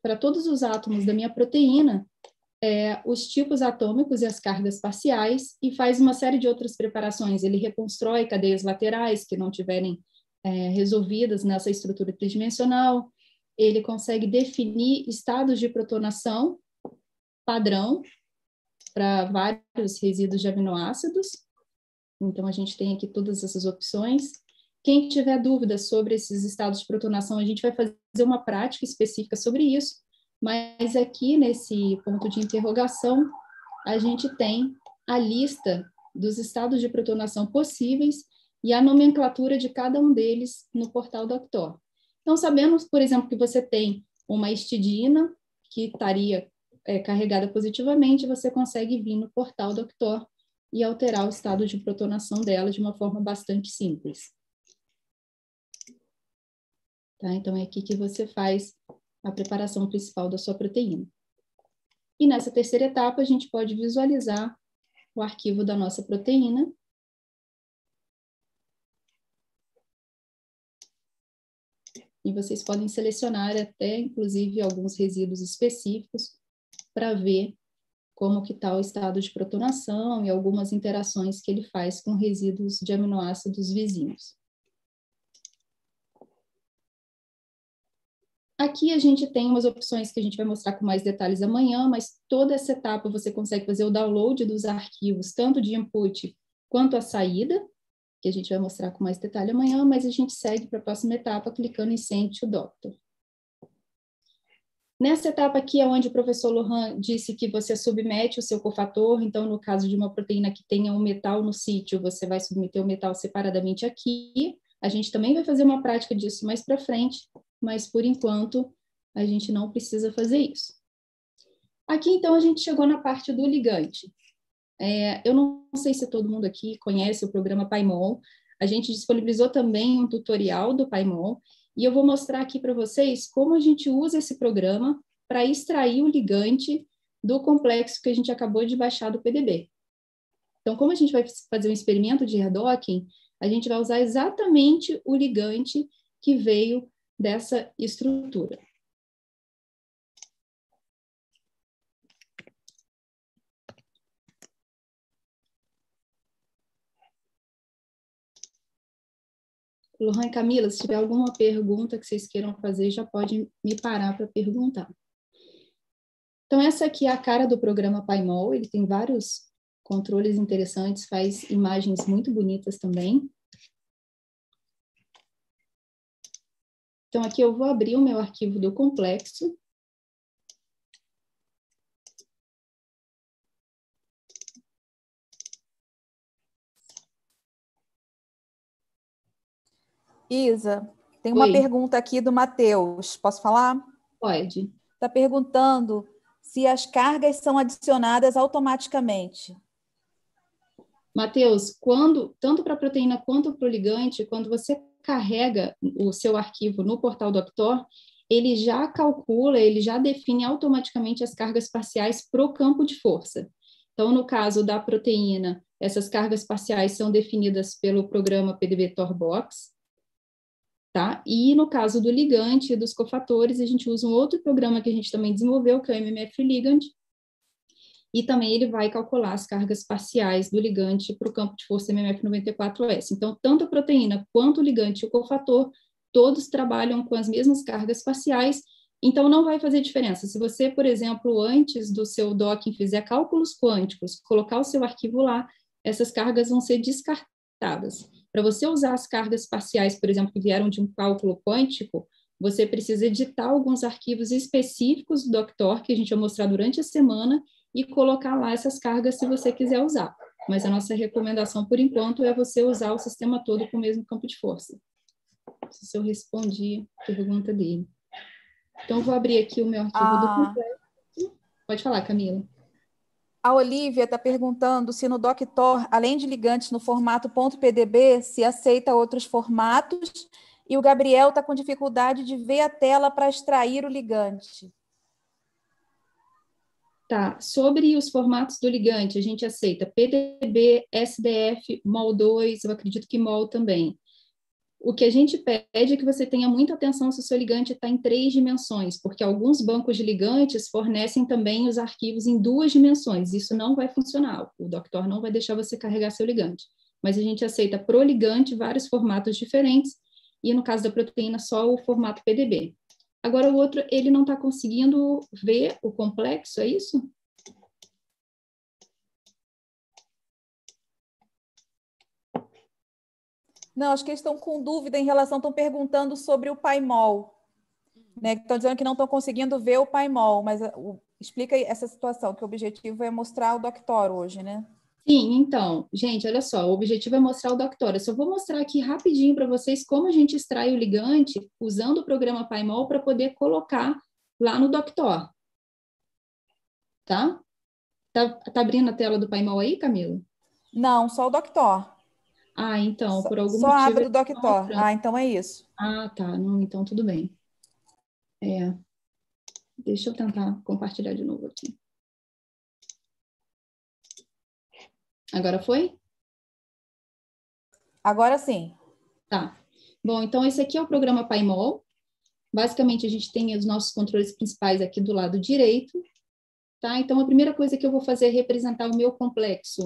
para todos os átomos da minha proteína é, os tipos atômicos e as cargas parciais e faz uma série de outras preparações. Ele reconstrói cadeias laterais que não tiverem é, resolvidas nessa estrutura tridimensional. Ele consegue definir estados de protonação padrão para vários resíduos de aminoácidos. Então, a gente tem aqui todas essas opções. Quem tiver dúvidas sobre esses estados de protonação, a gente vai fazer uma prática específica sobre isso, mas aqui nesse ponto de interrogação, a gente tem a lista dos estados de protonação possíveis e a nomenclatura de cada um deles no portal do Actor. Então, sabemos, por exemplo, que você tem uma estidina que estaria é, carregada positivamente, você consegue vir no portal do Actor e alterar o estado de protonação dela de uma forma bastante simples. Tá? Então, é aqui que você faz a preparação principal da sua proteína. E nessa terceira etapa, a gente pode visualizar o
arquivo da nossa proteína. E vocês podem selecionar até, inclusive, alguns resíduos
específicos para ver como que está o estado de protonação e
algumas interações que ele faz com resíduos de aminoácidos vizinhos. Aqui a gente tem umas opções que a
gente vai mostrar com mais detalhes amanhã, mas toda essa etapa você consegue fazer o download dos arquivos, tanto de input quanto a saída, que a gente vai mostrar com mais detalhe amanhã, mas a gente segue para a próxima etapa clicando em Send to Doctor. Nessa etapa aqui é onde o professor Lohan disse que você submete o seu cofator, então no caso de uma proteína que tenha um metal no sítio, você vai submeter o metal separadamente aqui. A gente também vai fazer uma prática disso mais para frente, mas por enquanto a gente não precisa fazer isso. Aqui então a gente chegou na parte do ligante. É, eu não sei se todo mundo aqui conhece o programa Paimol. A gente disponibilizou também um tutorial do Paimol e eu vou mostrar aqui para vocês como a gente usa esse programa para extrair o ligante do complexo que a gente acabou de baixar do PDB. Então, como a gente vai fazer um experimento de redocking, a gente vai usar exatamente o
ligante que veio dessa estrutura. Lohan e Camila, se tiver alguma pergunta que vocês queiram fazer, já pode me parar para perguntar.
Então, essa aqui é a cara do programa Paimol, ele tem vários controles
interessantes, faz imagens muito bonitas também. Então, aqui eu vou abrir o meu arquivo do complexo.
Isa, tem uma pergunta aqui do Matheus. Posso falar? Pode. Está perguntando se as cargas são adicionadas automaticamente. Matheus, quando, tanto para a proteína quanto para o ligante, quando você
carrega o seu arquivo no portal do Aptor, ele já calcula, ele já define automaticamente as cargas parciais para o campo de força. Então, no caso da proteína, essas cargas parciais são definidas pelo programa PDB-TorBox, tá? E no caso do ligante e dos cofatores, a gente usa um outro programa que a gente também desenvolveu, que é o MMF Ligand, e também ele vai calcular as cargas parciais do ligante para o campo de força MMF94S. Então, tanto a proteína quanto o ligante e o cofator, todos trabalham com as mesmas cargas parciais, então não vai fazer diferença. Se você, por exemplo, antes do seu docking fizer cálculos quânticos, colocar o seu arquivo lá, essas cargas vão ser descartadas. Para você usar as cargas parciais, por exemplo, que vieram de um cálculo quântico, você precisa editar alguns arquivos específicos do Doctor, que a gente vai mostrar durante a semana, e colocar lá essas cargas se você quiser usar. Mas a nossa recomendação, por enquanto, é você usar o sistema todo com o mesmo campo de força. Se eu respondi a pergunta dele. Então, vou abrir aqui o meu arquivo ah.
do completo. Pode falar, Camila. A Olivia está perguntando se no Doctor, além de ligantes no formato .pdb, se aceita outros formatos. E o Gabriel está com dificuldade de ver a tela para extrair o ligante.
Tá, sobre os formatos do ligante, a gente aceita PDB, SDF, MOL2, eu acredito que MOL também. O que a gente pede é que você tenha muita atenção se o seu ligante está em três dimensões, porque alguns bancos de ligantes fornecem também os arquivos em duas dimensões. Isso não vai funcionar, o doctor não vai deixar você carregar seu ligante. Mas a gente aceita pro ligante vários formatos diferentes, e no caso da proteína, só o formato PDB. Agora o outro, ele não está conseguindo
ver o complexo, é isso? Não, acho que eles estão com dúvida em relação,
estão perguntando sobre o paimol. Né? Estão dizendo que não estão conseguindo ver o paimol, mas uh, o, explica essa situação, que o objetivo é mostrar o Doctor hoje, né? Sim,
então, gente, olha só, o objetivo é mostrar o Doctor. Eu só vou mostrar aqui rapidinho para vocês como a gente extrai o ligante usando o programa Paimol para poder colocar lá no Doctor. Tá? tá? Tá abrindo a tela do Paimol aí, Camila?
Não, só o Doctor.
Ah, então, por algum só motivo... Só abre o Doctor. Tá ah, então
é
isso. Ah, tá. Não, então, tudo bem. É. Deixa eu tentar compartilhar de novo aqui. Agora foi? Agora sim. Tá. Bom,
então esse aqui é o programa Paimol. Basicamente, a gente tem os nossos controles principais aqui do lado direito, tá? Então, a primeira coisa que eu vou fazer é representar o meu complexo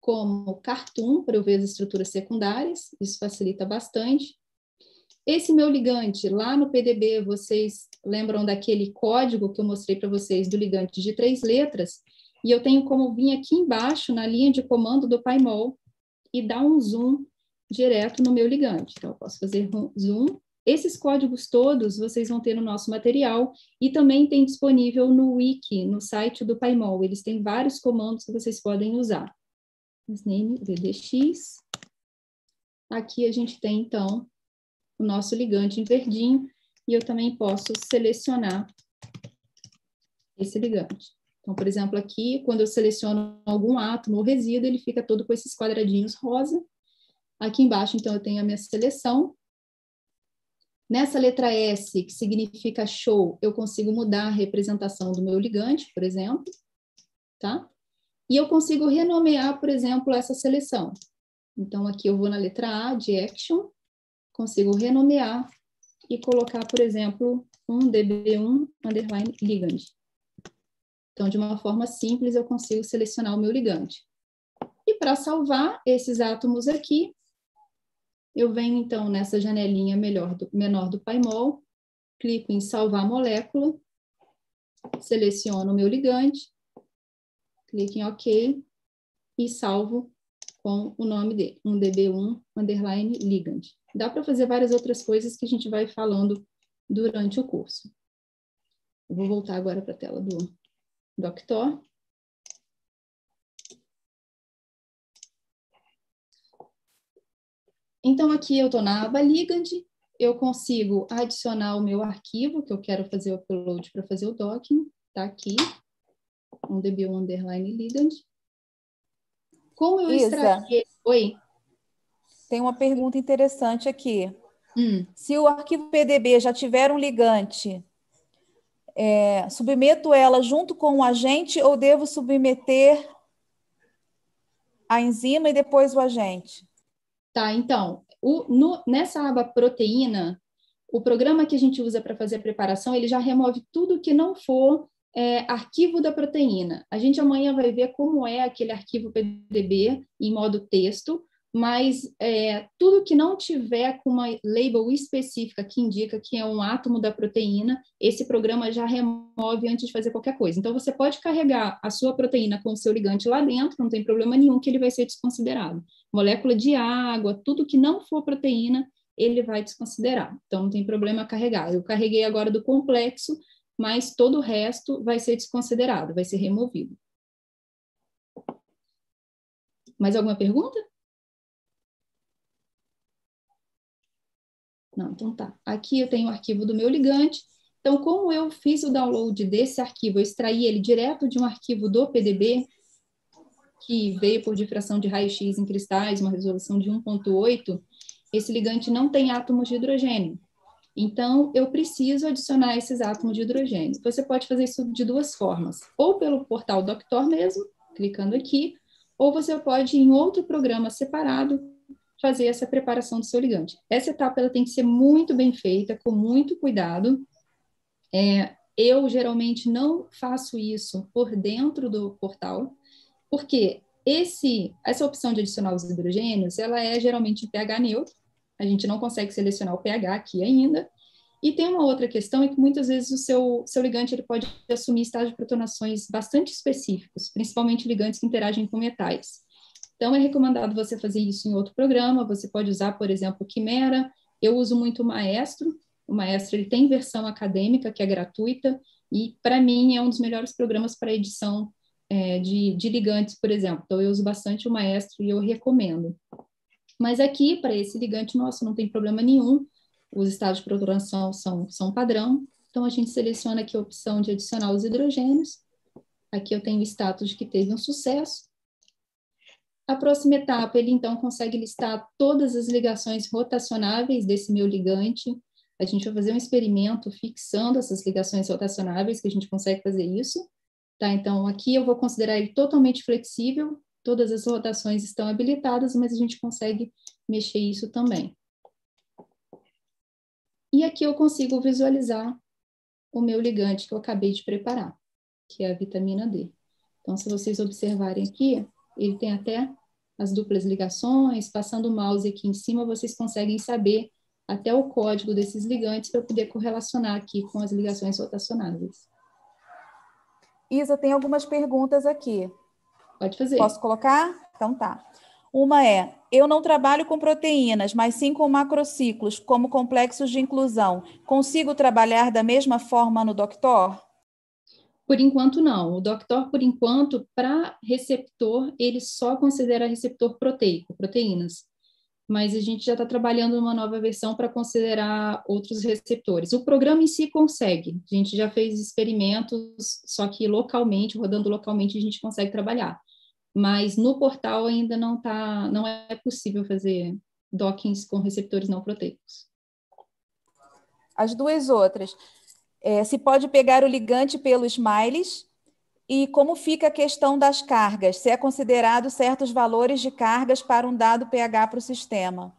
como cartoon, para eu ver as estruturas secundárias, isso facilita bastante. Esse meu ligante, lá no PDB, vocês lembram daquele código que eu mostrei para vocês do ligante de três letras? E eu tenho como vir aqui embaixo na linha de comando do Paimol e dar um zoom direto no meu ligante. Então, eu posso fazer zoom. Esses códigos todos vocês vão ter no nosso material e também tem disponível no wiki, no site do Paimol. Eles têm vários comandos que vocês podem usar. Name VDX. Aqui a gente tem, então, o nosso ligante em verdinho e eu também posso selecionar esse ligante. Então, por exemplo, aqui, quando eu seleciono algum átomo ou resíduo, ele fica todo com esses quadradinhos rosa. Aqui embaixo, então, eu tenho a minha seleção. Nessa letra S, que significa show, eu consigo mudar a representação do meu ligante, por exemplo, tá? E eu consigo renomear, por exemplo, essa seleção. Então, aqui eu vou na letra A de Action, consigo renomear e colocar, por exemplo, um DB1 underline ligand. Então, de uma forma simples, eu consigo selecionar o meu ligante. E para salvar esses átomos aqui, eu venho então nessa janelinha do, menor do Paimol, clico em salvar molécula, seleciono o meu ligante, clico em OK e salvo com o nome dele, um DB1 underline ligand. Dá para fazer várias outras
coisas que a gente vai falando durante o curso. vou voltar agora para a tela do doctor. Então, aqui eu estou na aba ligand,
eu consigo adicionar o meu arquivo que eu quero fazer o upload para fazer o docking, tá aqui, um db underline ligand. Como
eu Isa, extraí...
Oi? Tem uma pergunta interessante aqui. Hum. Se o arquivo PDB já tiver um ligante, é, submeto ela junto com o agente ou devo submeter a enzima e depois o agente? Tá, então, o, no, nessa aba
proteína, o programa que a gente usa para fazer a preparação, ele já remove tudo que não for é, arquivo da proteína. A gente amanhã vai ver como é aquele arquivo PDB em modo texto, mas é, tudo que não tiver com uma label específica que indica que é um átomo da proteína, esse programa já remove antes de fazer qualquer coisa. Então, você pode carregar a sua proteína com o seu ligante lá dentro, não tem problema nenhum que ele vai ser desconsiderado. Molécula de água, tudo que não for proteína, ele vai desconsiderar. Então, não tem problema carregar. Eu carreguei agora do complexo, mas todo o resto
vai ser desconsiderado, vai ser removido. Mais alguma pergunta?
Não, então tá. Aqui eu tenho o arquivo do meu ligante. Então, como eu fiz o download desse arquivo, eu extraí ele direto de um arquivo do PDB, que veio por difração de raio-x em cristais, uma resolução de 1.8, esse ligante não tem átomos de hidrogênio. Então, eu preciso adicionar esses átomos de hidrogênio. Você pode fazer isso de duas formas, ou pelo portal Doctor mesmo, clicando aqui, ou você pode ir em outro programa separado, fazer essa preparação do seu ligante. Essa etapa ela tem que ser muito bem feita, com muito cuidado. É, eu geralmente não faço isso por dentro do portal, porque esse, essa opção de adicionar os hidrogênios, ela é geralmente em pH neutro. A gente não consegue selecionar o pH aqui ainda. E tem uma outra questão é que muitas vezes o seu, seu ligante ele pode assumir estágio de protonações bastante específicos, principalmente ligantes que interagem com metais. Então, é recomendado você fazer isso em outro programa. Você pode usar, por exemplo, o Quimera. Eu uso muito o Maestro. O Maestro ele tem versão acadêmica, que é gratuita, e, para mim, é um dos melhores programas para edição é, de, de ligantes, por exemplo. Então, eu uso bastante o Maestro e eu recomendo. Mas aqui, para esse ligante nosso, não tem problema nenhum. Os estados de proturação são, são padrão. Então, a gente seleciona aqui a opção de adicionar os hidrogênios. Aqui eu tenho o status de que teve um sucesso. A próxima etapa, ele então consegue listar todas as ligações rotacionáveis desse meu ligante. A gente vai fazer um experimento fixando essas ligações rotacionáveis, que a gente consegue fazer isso. Tá, então, aqui eu vou considerar ele totalmente flexível, todas as rotações estão habilitadas, mas a gente consegue mexer isso também. E aqui eu consigo visualizar o meu ligante que eu acabei de preparar, que é a vitamina D. Então, se vocês observarem aqui, ele tem até as duplas ligações, passando o mouse aqui em cima, vocês conseguem saber até o código desses ligantes para poder correlacionar aqui com as ligações rotacionáveis.
Isa, tem algumas perguntas aqui. Pode fazer. Posso colocar? Então tá. Uma é: eu não trabalho com proteínas, mas sim com macrociclos, como complexos de inclusão. Consigo trabalhar da mesma forma no Doctor? Por enquanto, não. O doctor, por enquanto, para receptor, ele só considera
receptor proteico, proteínas. Mas a gente já está trabalhando uma nova versão para considerar outros receptores. O programa em si consegue. A gente já fez experimentos, só que localmente, rodando localmente, a gente consegue trabalhar. Mas no portal ainda
não tá, não é possível fazer dockings com receptores não proteicos. As duas outras. É, se pode pegar o ligante pelo smiles e como fica a questão das cargas, se é considerado certos valores de cargas para um dado pH para o sistema.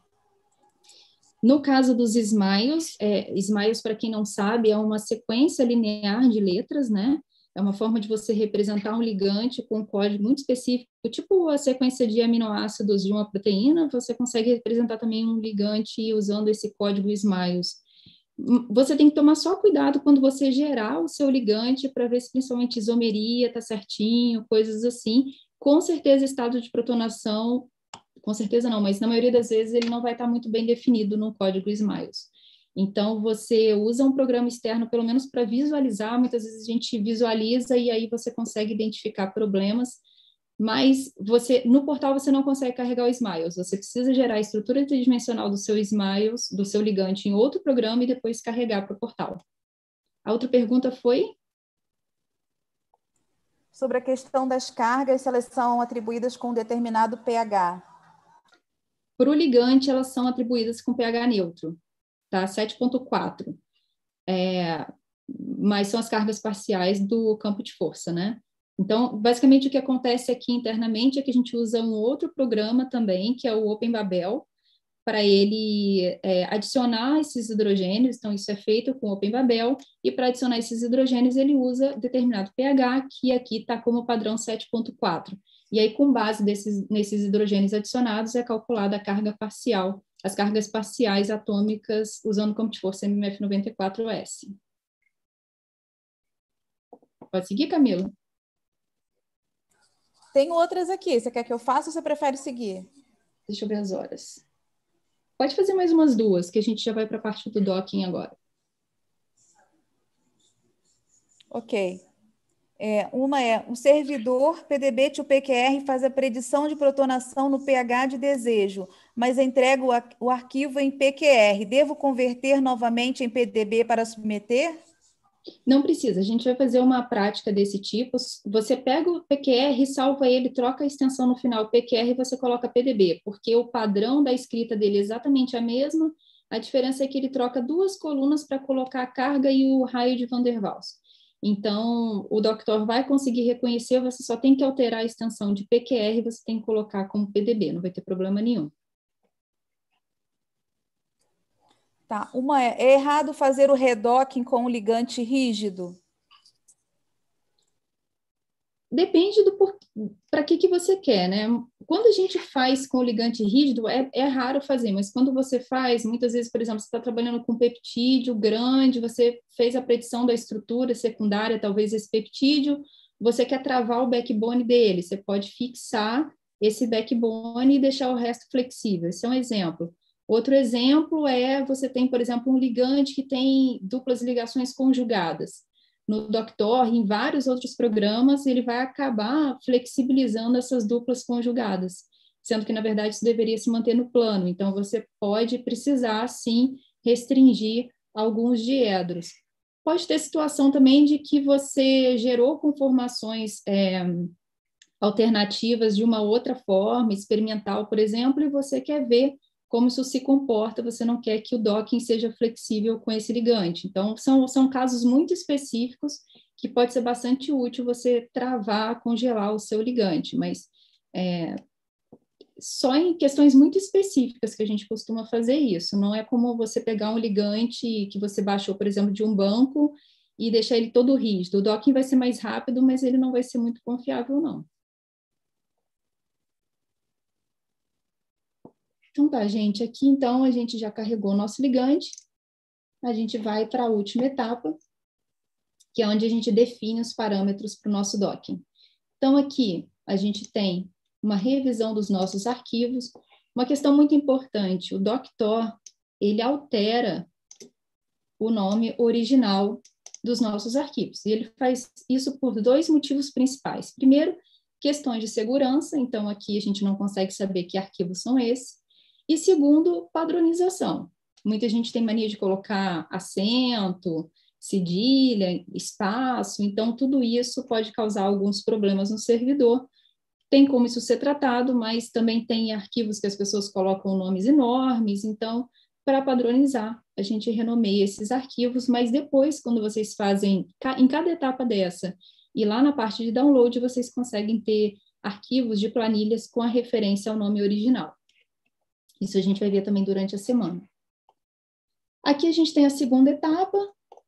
No caso dos
Smiles, é, Smiles, para quem não sabe, é uma sequência linear de letras, né? É uma forma de você representar um ligante com um código muito específico, tipo a sequência de aminoácidos de uma proteína, você consegue representar também um ligante usando esse código Smiles você tem que tomar só cuidado quando você gerar o seu ligante para ver se principalmente isomeria está certinho, coisas assim. Com certeza, estado de protonação, com certeza não, mas na maioria das vezes ele não vai estar tá muito bem definido no código SMILES. Então, você usa um programa externo, pelo menos para visualizar. Muitas vezes a gente visualiza e aí você consegue identificar problemas mas você no portal você não consegue carregar o Smiles, você precisa gerar a estrutura tridimensional do seu Smiles, do seu ligante em outro programa e depois carregar para o portal. A outra pergunta foi
sobre a questão das cargas, se elas são atribuídas com um determinado pH.
Para o ligante, elas são atribuídas com pH neutro, tá? 7.4. É, mas são as cargas parciais do campo de força, né? Então, basicamente o que acontece aqui internamente é que a gente usa um outro programa também, que é o Open Babel, para ele é, adicionar esses hidrogênios, então isso é feito com Open Babel, e para adicionar esses hidrogênios ele usa determinado pH, que aqui está como padrão 7.4. E aí, com base desses, nesses hidrogênios adicionados, é calculada a carga parcial, as cargas parciais atômicas, usando como se fosse mf 94 s Pode seguir, Camilo?
Tem outras aqui. Você quer que eu faça ou você prefere seguir? Deixa eu ver as horas. Pode fazer mais umas duas, que a gente já vai para a parte do docking agora. Ok. É, uma é um servidor PDB to PQR faz a predição de protonação no pH de desejo, mas entrega o arquivo em PQR. Devo converter novamente em PDB para submeter?
Não precisa, a gente vai fazer uma prática desse tipo. Você pega o PQR, salva ele, troca a extensão no final PQR e você coloca PDB, porque o padrão da escrita dele é exatamente a mesma, a diferença é que ele troca duas colunas para colocar a carga e o raio de Van der Waals. Então, o doctor vai conseguir reconhecer, você só tem que alterar a extensão de PQR, você tem que colocar como
PDB, não vai ter problema nenhum. Tá, uma é, é errado fazer o redocking com o ligante rígido? Depende do para que, que você quer, né? Quando a gente
faz com o ligante rígido, é, é raro fazer, mas quando você faz, muitas vezes, por exemplo, você está trabalhando com peptídeo grande, você fez a predição da estrutura secundária, talvez esse peptídeo, você quer travar o backbone dele, você pode fixar esse backbone e deixar o resto flexível. Esse é um exemplo. Outro exemplo é você tem, por exemplo, um ligante que tem duplas ligações conjugadas. No Doctor, em vários outros programas, ele vai acabar flexibilizando essas duplas conjugadas, sendo que, na verdade, isso deveria se manter no plano. Então, você pode precisar, sim, restringir alguns diedros. Pode ter situação também de que você gerou conformações é, alternativas de uma outra forma, experimental, por exemplo, e você quer ver como isso se comporta, você não quer que o docking seja flexível com esse ligante. Então, são, são casos muito específicos que pode ser bastante útil você travar, congelar o seu ligante, mas é, só em questões muito específicas que a gente costuma fazer isso. Não é como você pegar um ligante que você baixou, por exemplo, de um banco e deixar ele todo rígido. O docking vai ser mais rápido, mas ele não vai ser muito confiável, não. Então tá, gente, aqui então a gente já carregou o nosso ligante. A gente vai para a última etapa, que é onde a gente define os parâmetros para o nosso docking. Então aqui a gente tem uma revisão dos nossos arquivos. Uma questão muito importante, o Doctor, ele altera o nome original dos nossos arquivos. E ele faz isso por dois motivos principais. Primeiro, questões de segurança, então aqui a gente não consegue saber que arquivos são esses. E segundo, padronização. Muita gente tem mania de colocar acento, cedilha, espaço, então tudo isso pode causar alguns problemas no servidor. Tem como isso ser tratado, mas também tem arquivos que as pessoas colocam nomes enormes, então para padronizar, a gente renomeia esses arquivos, mas depois, quando vocês fazem em cada etapa dessa, e lá na parte de download, vocês conseguem ter arquivos de planilhas com a referência ao nome original. Isso a gente vai ver também durante a semana. Aqui a gente tem a segunda etapa,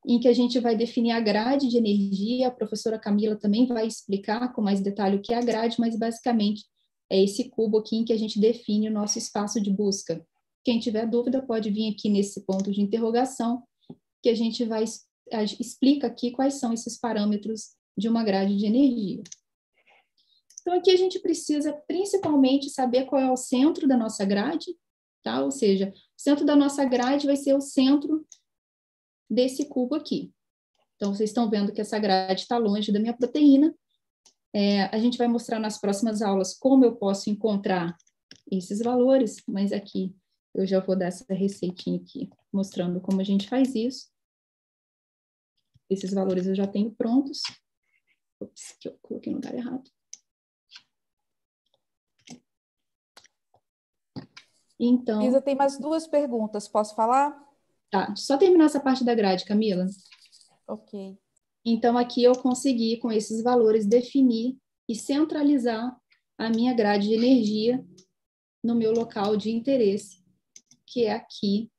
em que a gente vai definir a grade de energia. A professora Camila também vai explicar com mais detalhe o que é a grade, mas basicamente é esse cubo aqui em que a gente define o nosso espaço de busca. Quem tiver dúvida pode vir aqui nesse ponto de interrogação, que a gente vai explica aqui quais são esses parâmetros de uma grade de energia. Então, aqui a gente precisa principalmente saber qual é o centro da nossa grade, tá? Ou seja, o centro da nossa grade vai ser o centro desse cubo aqui. Então, vocês estão vendo que essa grade está longe da minha proteína. É, a gente vai mostrar nas próximas aulas como eu posso encontrar esses valores, mas aqui eu já vou dar essa receitinha aqui, mostrando
como a gente faz isso. Esses valores eu já tenho prontos. Ops, que eu coloquei no lugar errado.
Então. Isa, tem mais duas perguntas, posso falar?
Tá, só terminar essa parte da grade, Camila. Ok. Então, aqui eu consegui, com esses valores, definir e centralizar a minha grade de energia no meu local de interesse, que é aqui,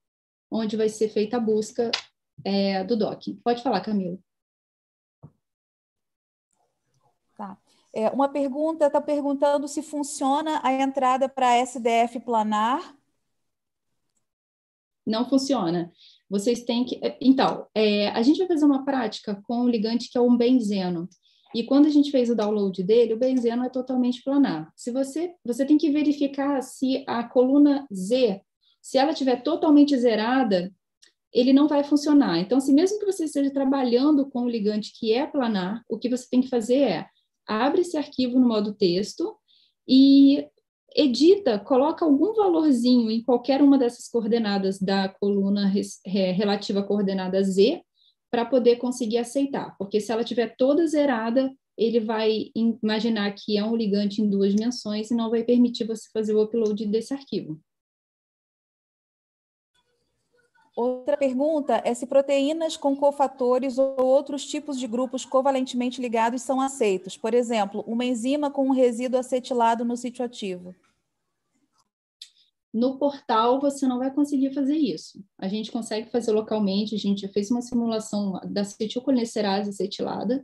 onde vai ser feita
a busca é, do DOC. Pode falar, Camila. É, uma pergunta está perguntando se funciona a entrada para SDF planar.
Não funciona. Vocês têm que. É, então, é, a gente vai fazer uma prática com o ligante que é um benzeno. E quando a gente fez o download dele, o benzeno é totalmente planar. Se você, você tem que verificar se a coluna Z, se ela estiver totalmente zerada, ele não vai funcionar. Então, se mesmo que você esteja trabalhando com o ligante que é planar, o que você tem que fazer é abre esse arquivo no modo texto e edita, coloca algum valorzinho em qualquer uma dessas coordenadas da coluna res, é, relativa à coordenada Z para poder conseguir aceitar, porque se ela tiver toda zerada, ele vai imaginar que é um ligante em duas dimensões e não vai permitir você fazer o upload desse arquivo.
Outra pergunta é se proteínas com cofatores ou outros tipos de grupos covalentemente ligados são aceitos. Por exemplo, uma enzima com um resíduo acetilado no sítio ativo. No portal você não vai conseguir fazer isso. A gente consegue
fazer localmente, a gente já fez uma simulação da acetilcolinesterase acetilada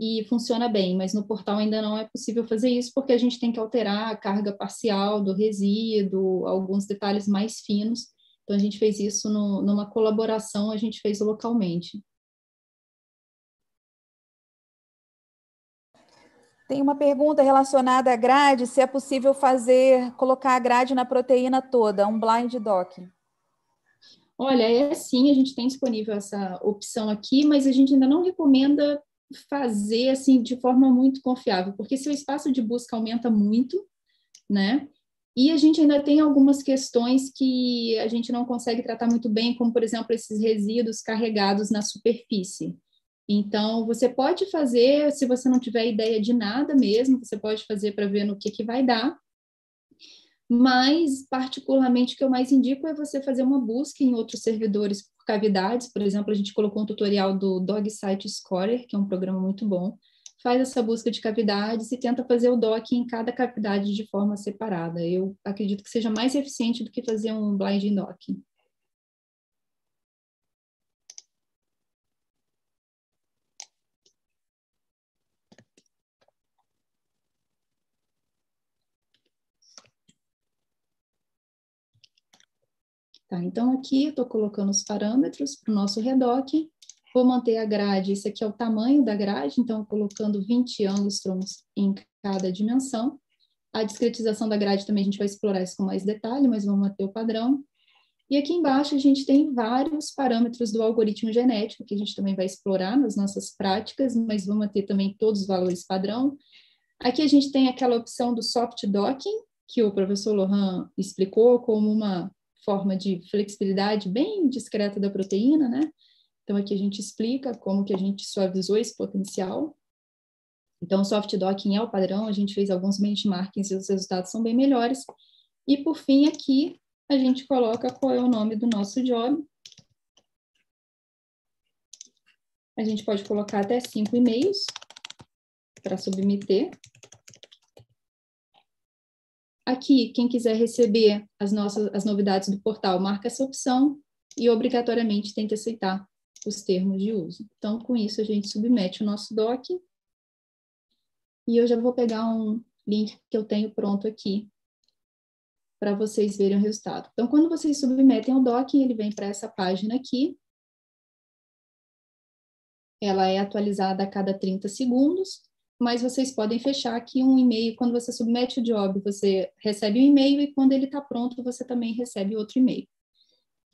e funciona bem, mas no portal ainda não é possível fazer isso porque a gente tem que alterar a carga parcial
do resíduo, alguns detalhes mais finos então, a gente fez isso no, numa colaboração, a gente fez localmente. Tem uma pergunta relacionada à grade, se é possível fazer,
colocar a grade na proteína toda, um blind docking. Olha, é sim,
a gente tem disponível essa opção aqui, mas a gente ainda não recomenda fazer assim de forma muito confiável, porque seu espaço de busca aumenta muito, né? E a gente ainda tem algumas questões que a gente não consegue tratar muito bem, como, por exemplo, esses resíduos carregados na superfície. Então, você pode fazer, se você não tiver ideia de nada mesmo, você pode fazer para ver no que, que vai dar. Mas, particularmente, o que eu mais indico é você fazer uma busca em outros servidores por cavidades. Por exemplo, a gente colocou um tutorial do Dog Site Scorer, que é um programa muito bom, faz essa busca de cavidades e tenta fazer o DOC em cada cavidade de forma separada. Eu
acredito que seja mais eficiente do que fazer um blind DOC. Tá, então aqui eu estou colocando os
parâmetros para o nosso redoque Vou manter a grade, isso aqui é o tamanho da grade, então colocando 20 angstroms em cada dimensão. A discretização da grade também a gente vai explorar isso com mais detalhe, mas vamos manter o padrão. E aqui embaixo a gente tem vários parâmetros do algoritmo genético, que a gente também vai explorar nas nossas práticas, mas vamos manter também todos os valores padrão. Aqui a gente tem aquela opção do soft docking, que o professor Lohan explicou como uma forma de flexibilidade bem discreta da proteína, né? Então aqui a gente explica como que a gente suavizou esse potencial. Então o soft docking é o padrão, a gente fez alguns benchmarkings e os resultados são bem melhores. E por fim aqui a gente coloca qual é o nome do nosso job.
A gente pode colocar até cinco e-mails para submeter. Aqui,
quem quiser receber as nossas as novidades do portal, marca essa opção e obrigatoriamente tem que aceitar os termos de uso. Então, com isso, a gente submete o nosso doc. E eu já vou pegar um link que eu tenho pronto aqui para vocês verem o resultado. Então, quando vocês submetem o doc, ele vem para essa página aqui. Ela é atualizada a cada 30 segundos, mas vocês podem fechar aqui um e-mail. Quando você submete o job, você recebe um e-mail e quando ele está pronto, você também recebe outro e-mail.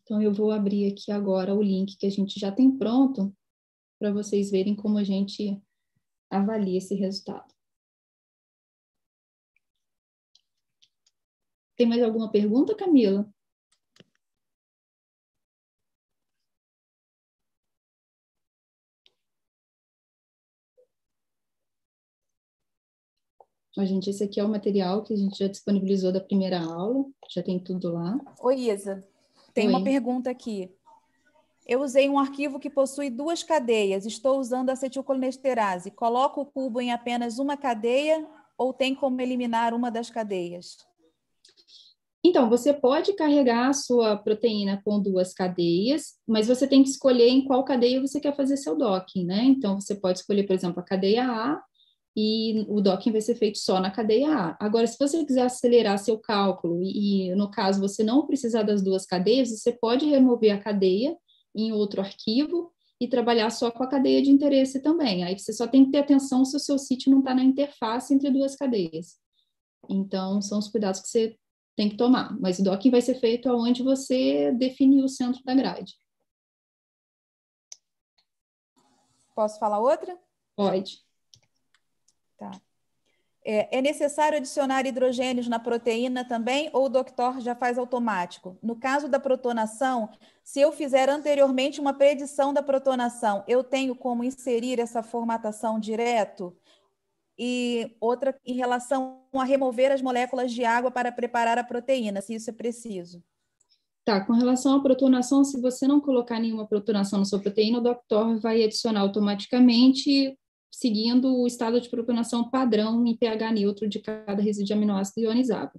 Então, eu vou abrir aqui agora
o link que a gente já tem pronto para vocês verem como a gente avalia esse resultado. Tem mais alguma pergunta, Camila? A gente, esse aqui é o material que a gente já disponibilizou da
primeira aula, já tem tudo lá.
Oi, Isa. Tem Oi. uma pergunta aqui. Eu usei um arquivo que possui duas cadeias. Estou usando acetilcolinesterase. Coloco o cubo em apenas uma cadeia ou tem como eliminar uma das cadeias?
Então, você pode carregar a sua proteína com duas cadeias, mas você tem que escolher em qual cadeia você quer fazer seu docking, né? Então, você pode escolher, por exemplo, a cadeia A e o docking vai ser feito só na cadeia A. Agora, se você quiser acelerar seu cálculo e, e, no caso, você não precisar das duas cadeias, você pode remover a cadeia em outro arquivo e trabalhar só com a cadeia de interesse também. Aí você só tem que ter atenção se o seu sítio não está na interface entre duas cadeias. Então, são os cuidados que você tem que tomar. Mas o docking vai ser feito aonde você definiu o centro da grade.
Posso falar outra? Pode. É, é, necessário adicionar hidrogênios na proteína também ou o doctor já faz automático? No caso da protonação, se eu fizer anteriormente uma predição da protonação, eu tenho como inserir essa formatação direto? E outra em relação a remover as moléculas de água para preparar a proteína, se isso é preciso.
Tá, com relação à protonação, se você não colocar nenhuma protonação na sua proteína, o doctor vai adicionar automaticamente seguindo o estado de propionação padrão em pH neutro de cada resíduo de aminoácido ionizado.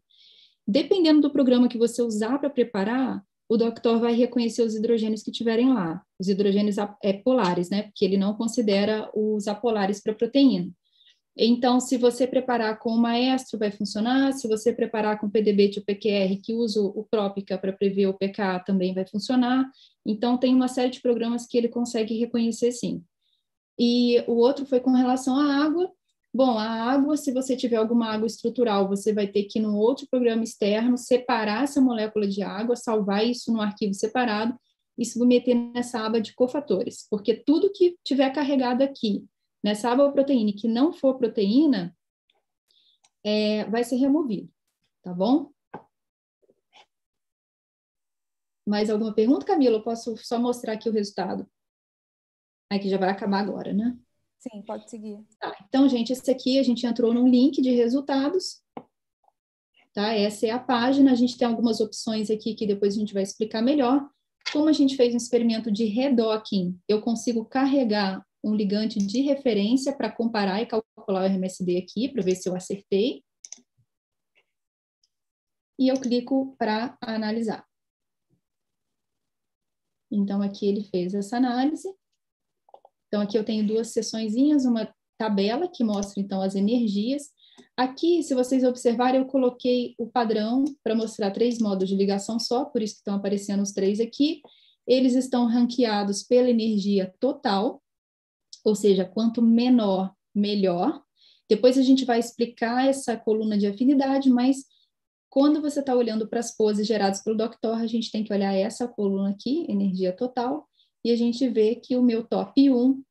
Dependendo do programa que você usar para preparar, o doctor vai reconhecer os hidrogênios que tiverem lá, os hidrogênios é, polares, né? Porque ele não considera os apolares para proteína. Então, se você preparar com o maestro, vai funcionar. Se você preparar com PDB de PQR, que usa o Propica para prever o PK, também vai funcionar. Então, tem uma série de programas que ele consegue reconhecer, sim e o outro foi com relação à água. Bom, a água, se você tiver alguma água estrutural, você vai ter que, no outro programa externo, separar essa molécula de água, salvar isso no arquivo separado e submeter nessa aba de cofatores, porque tudo que tiver carregado aqui, nessa aba proteína, que não for proteína, é, vai ser removido, tá bom? Mais alguma pergunta, Camila? Eu posso só mostrar aqui o resultado. Aqui já vai acabar agora, né?
Sim, pode seguir. Tá,
então, gente, esse aqui a gente entrou num link de resultados. Tá? Essa é a página. A gente tem algumas opções aqui que depois a gente vai explicar melhor. Como a gente fez um experimento de redocking, eu consigo carregar um ligante de referência para comparar e calcular o RMSD aqui, para ver se eu acertei. E eu clico para analisar. Então, aqui ele fez essa análise. Então, aqui eu tenho duas seçõezinhas, uma tabela que mostra, então, as energias. Aqui, se vocês observarem, eu coloquei o padrão para mostrar três modos de ligação só, por isso que estão aparecendo os três aqui. Eles estão ranqueados pela energia total, ou seja, quanto menor, melhor. Depois a gente vai explicar essa coluna de afinidade, mas quando você está olhando para as poses geradas pelo Dr., a gente tem que olhar essa coluna aqui, energia total, e a gente vê que o meu top 1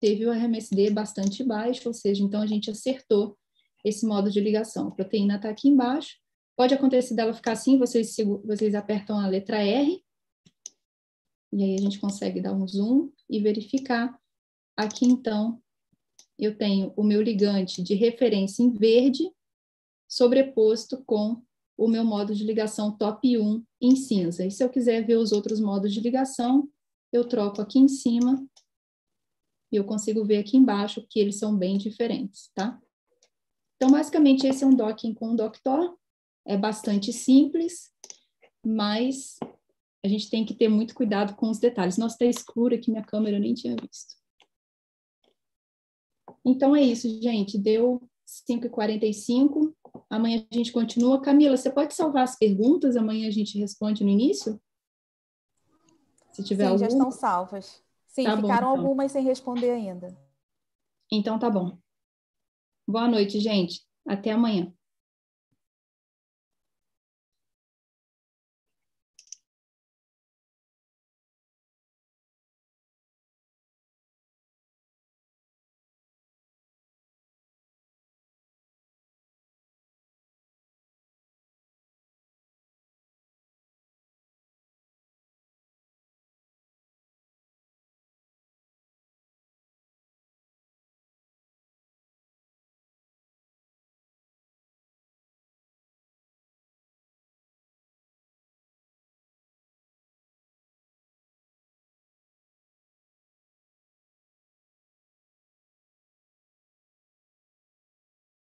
teve o RMSD bastante baixo, ou seja, então a gente acertou esse modo de ligação. A proteína está aqui embaixo, pode acontecer dela ficar assim, vocês, vocês apertam a letra R, e aí a gente consegue dar um zoom e verificar. Aqui, então, eu tenho o meu ligante de referência em verde, sobreposto com o meu modo de ligação top 1 em cinza. E se eu quiser ver os outros modos de ligação, eu troco aqui em cima e eu consigo ver aqui embaixo que eles são bem diferentes, tá? Então, basicamente, esse é um docking com um doctor. É bastante simples, mas a gente tem que ter muito cuidado com os detalhes. Nossa, está escuro aqui minha câmera, eu nem tinha visto. Então é isso, gente. Deu 5h45. Amanhã a gente continua. Camila, você pode salvar as perguntas? Amanhã a gente responde no início? Se tiver Sim, algum... já estão
salvas. Sim, tá ficaram tá bom, então. algumas sem responder ainda.
Então tá bom.
Boa noite, gente. Até amanhã.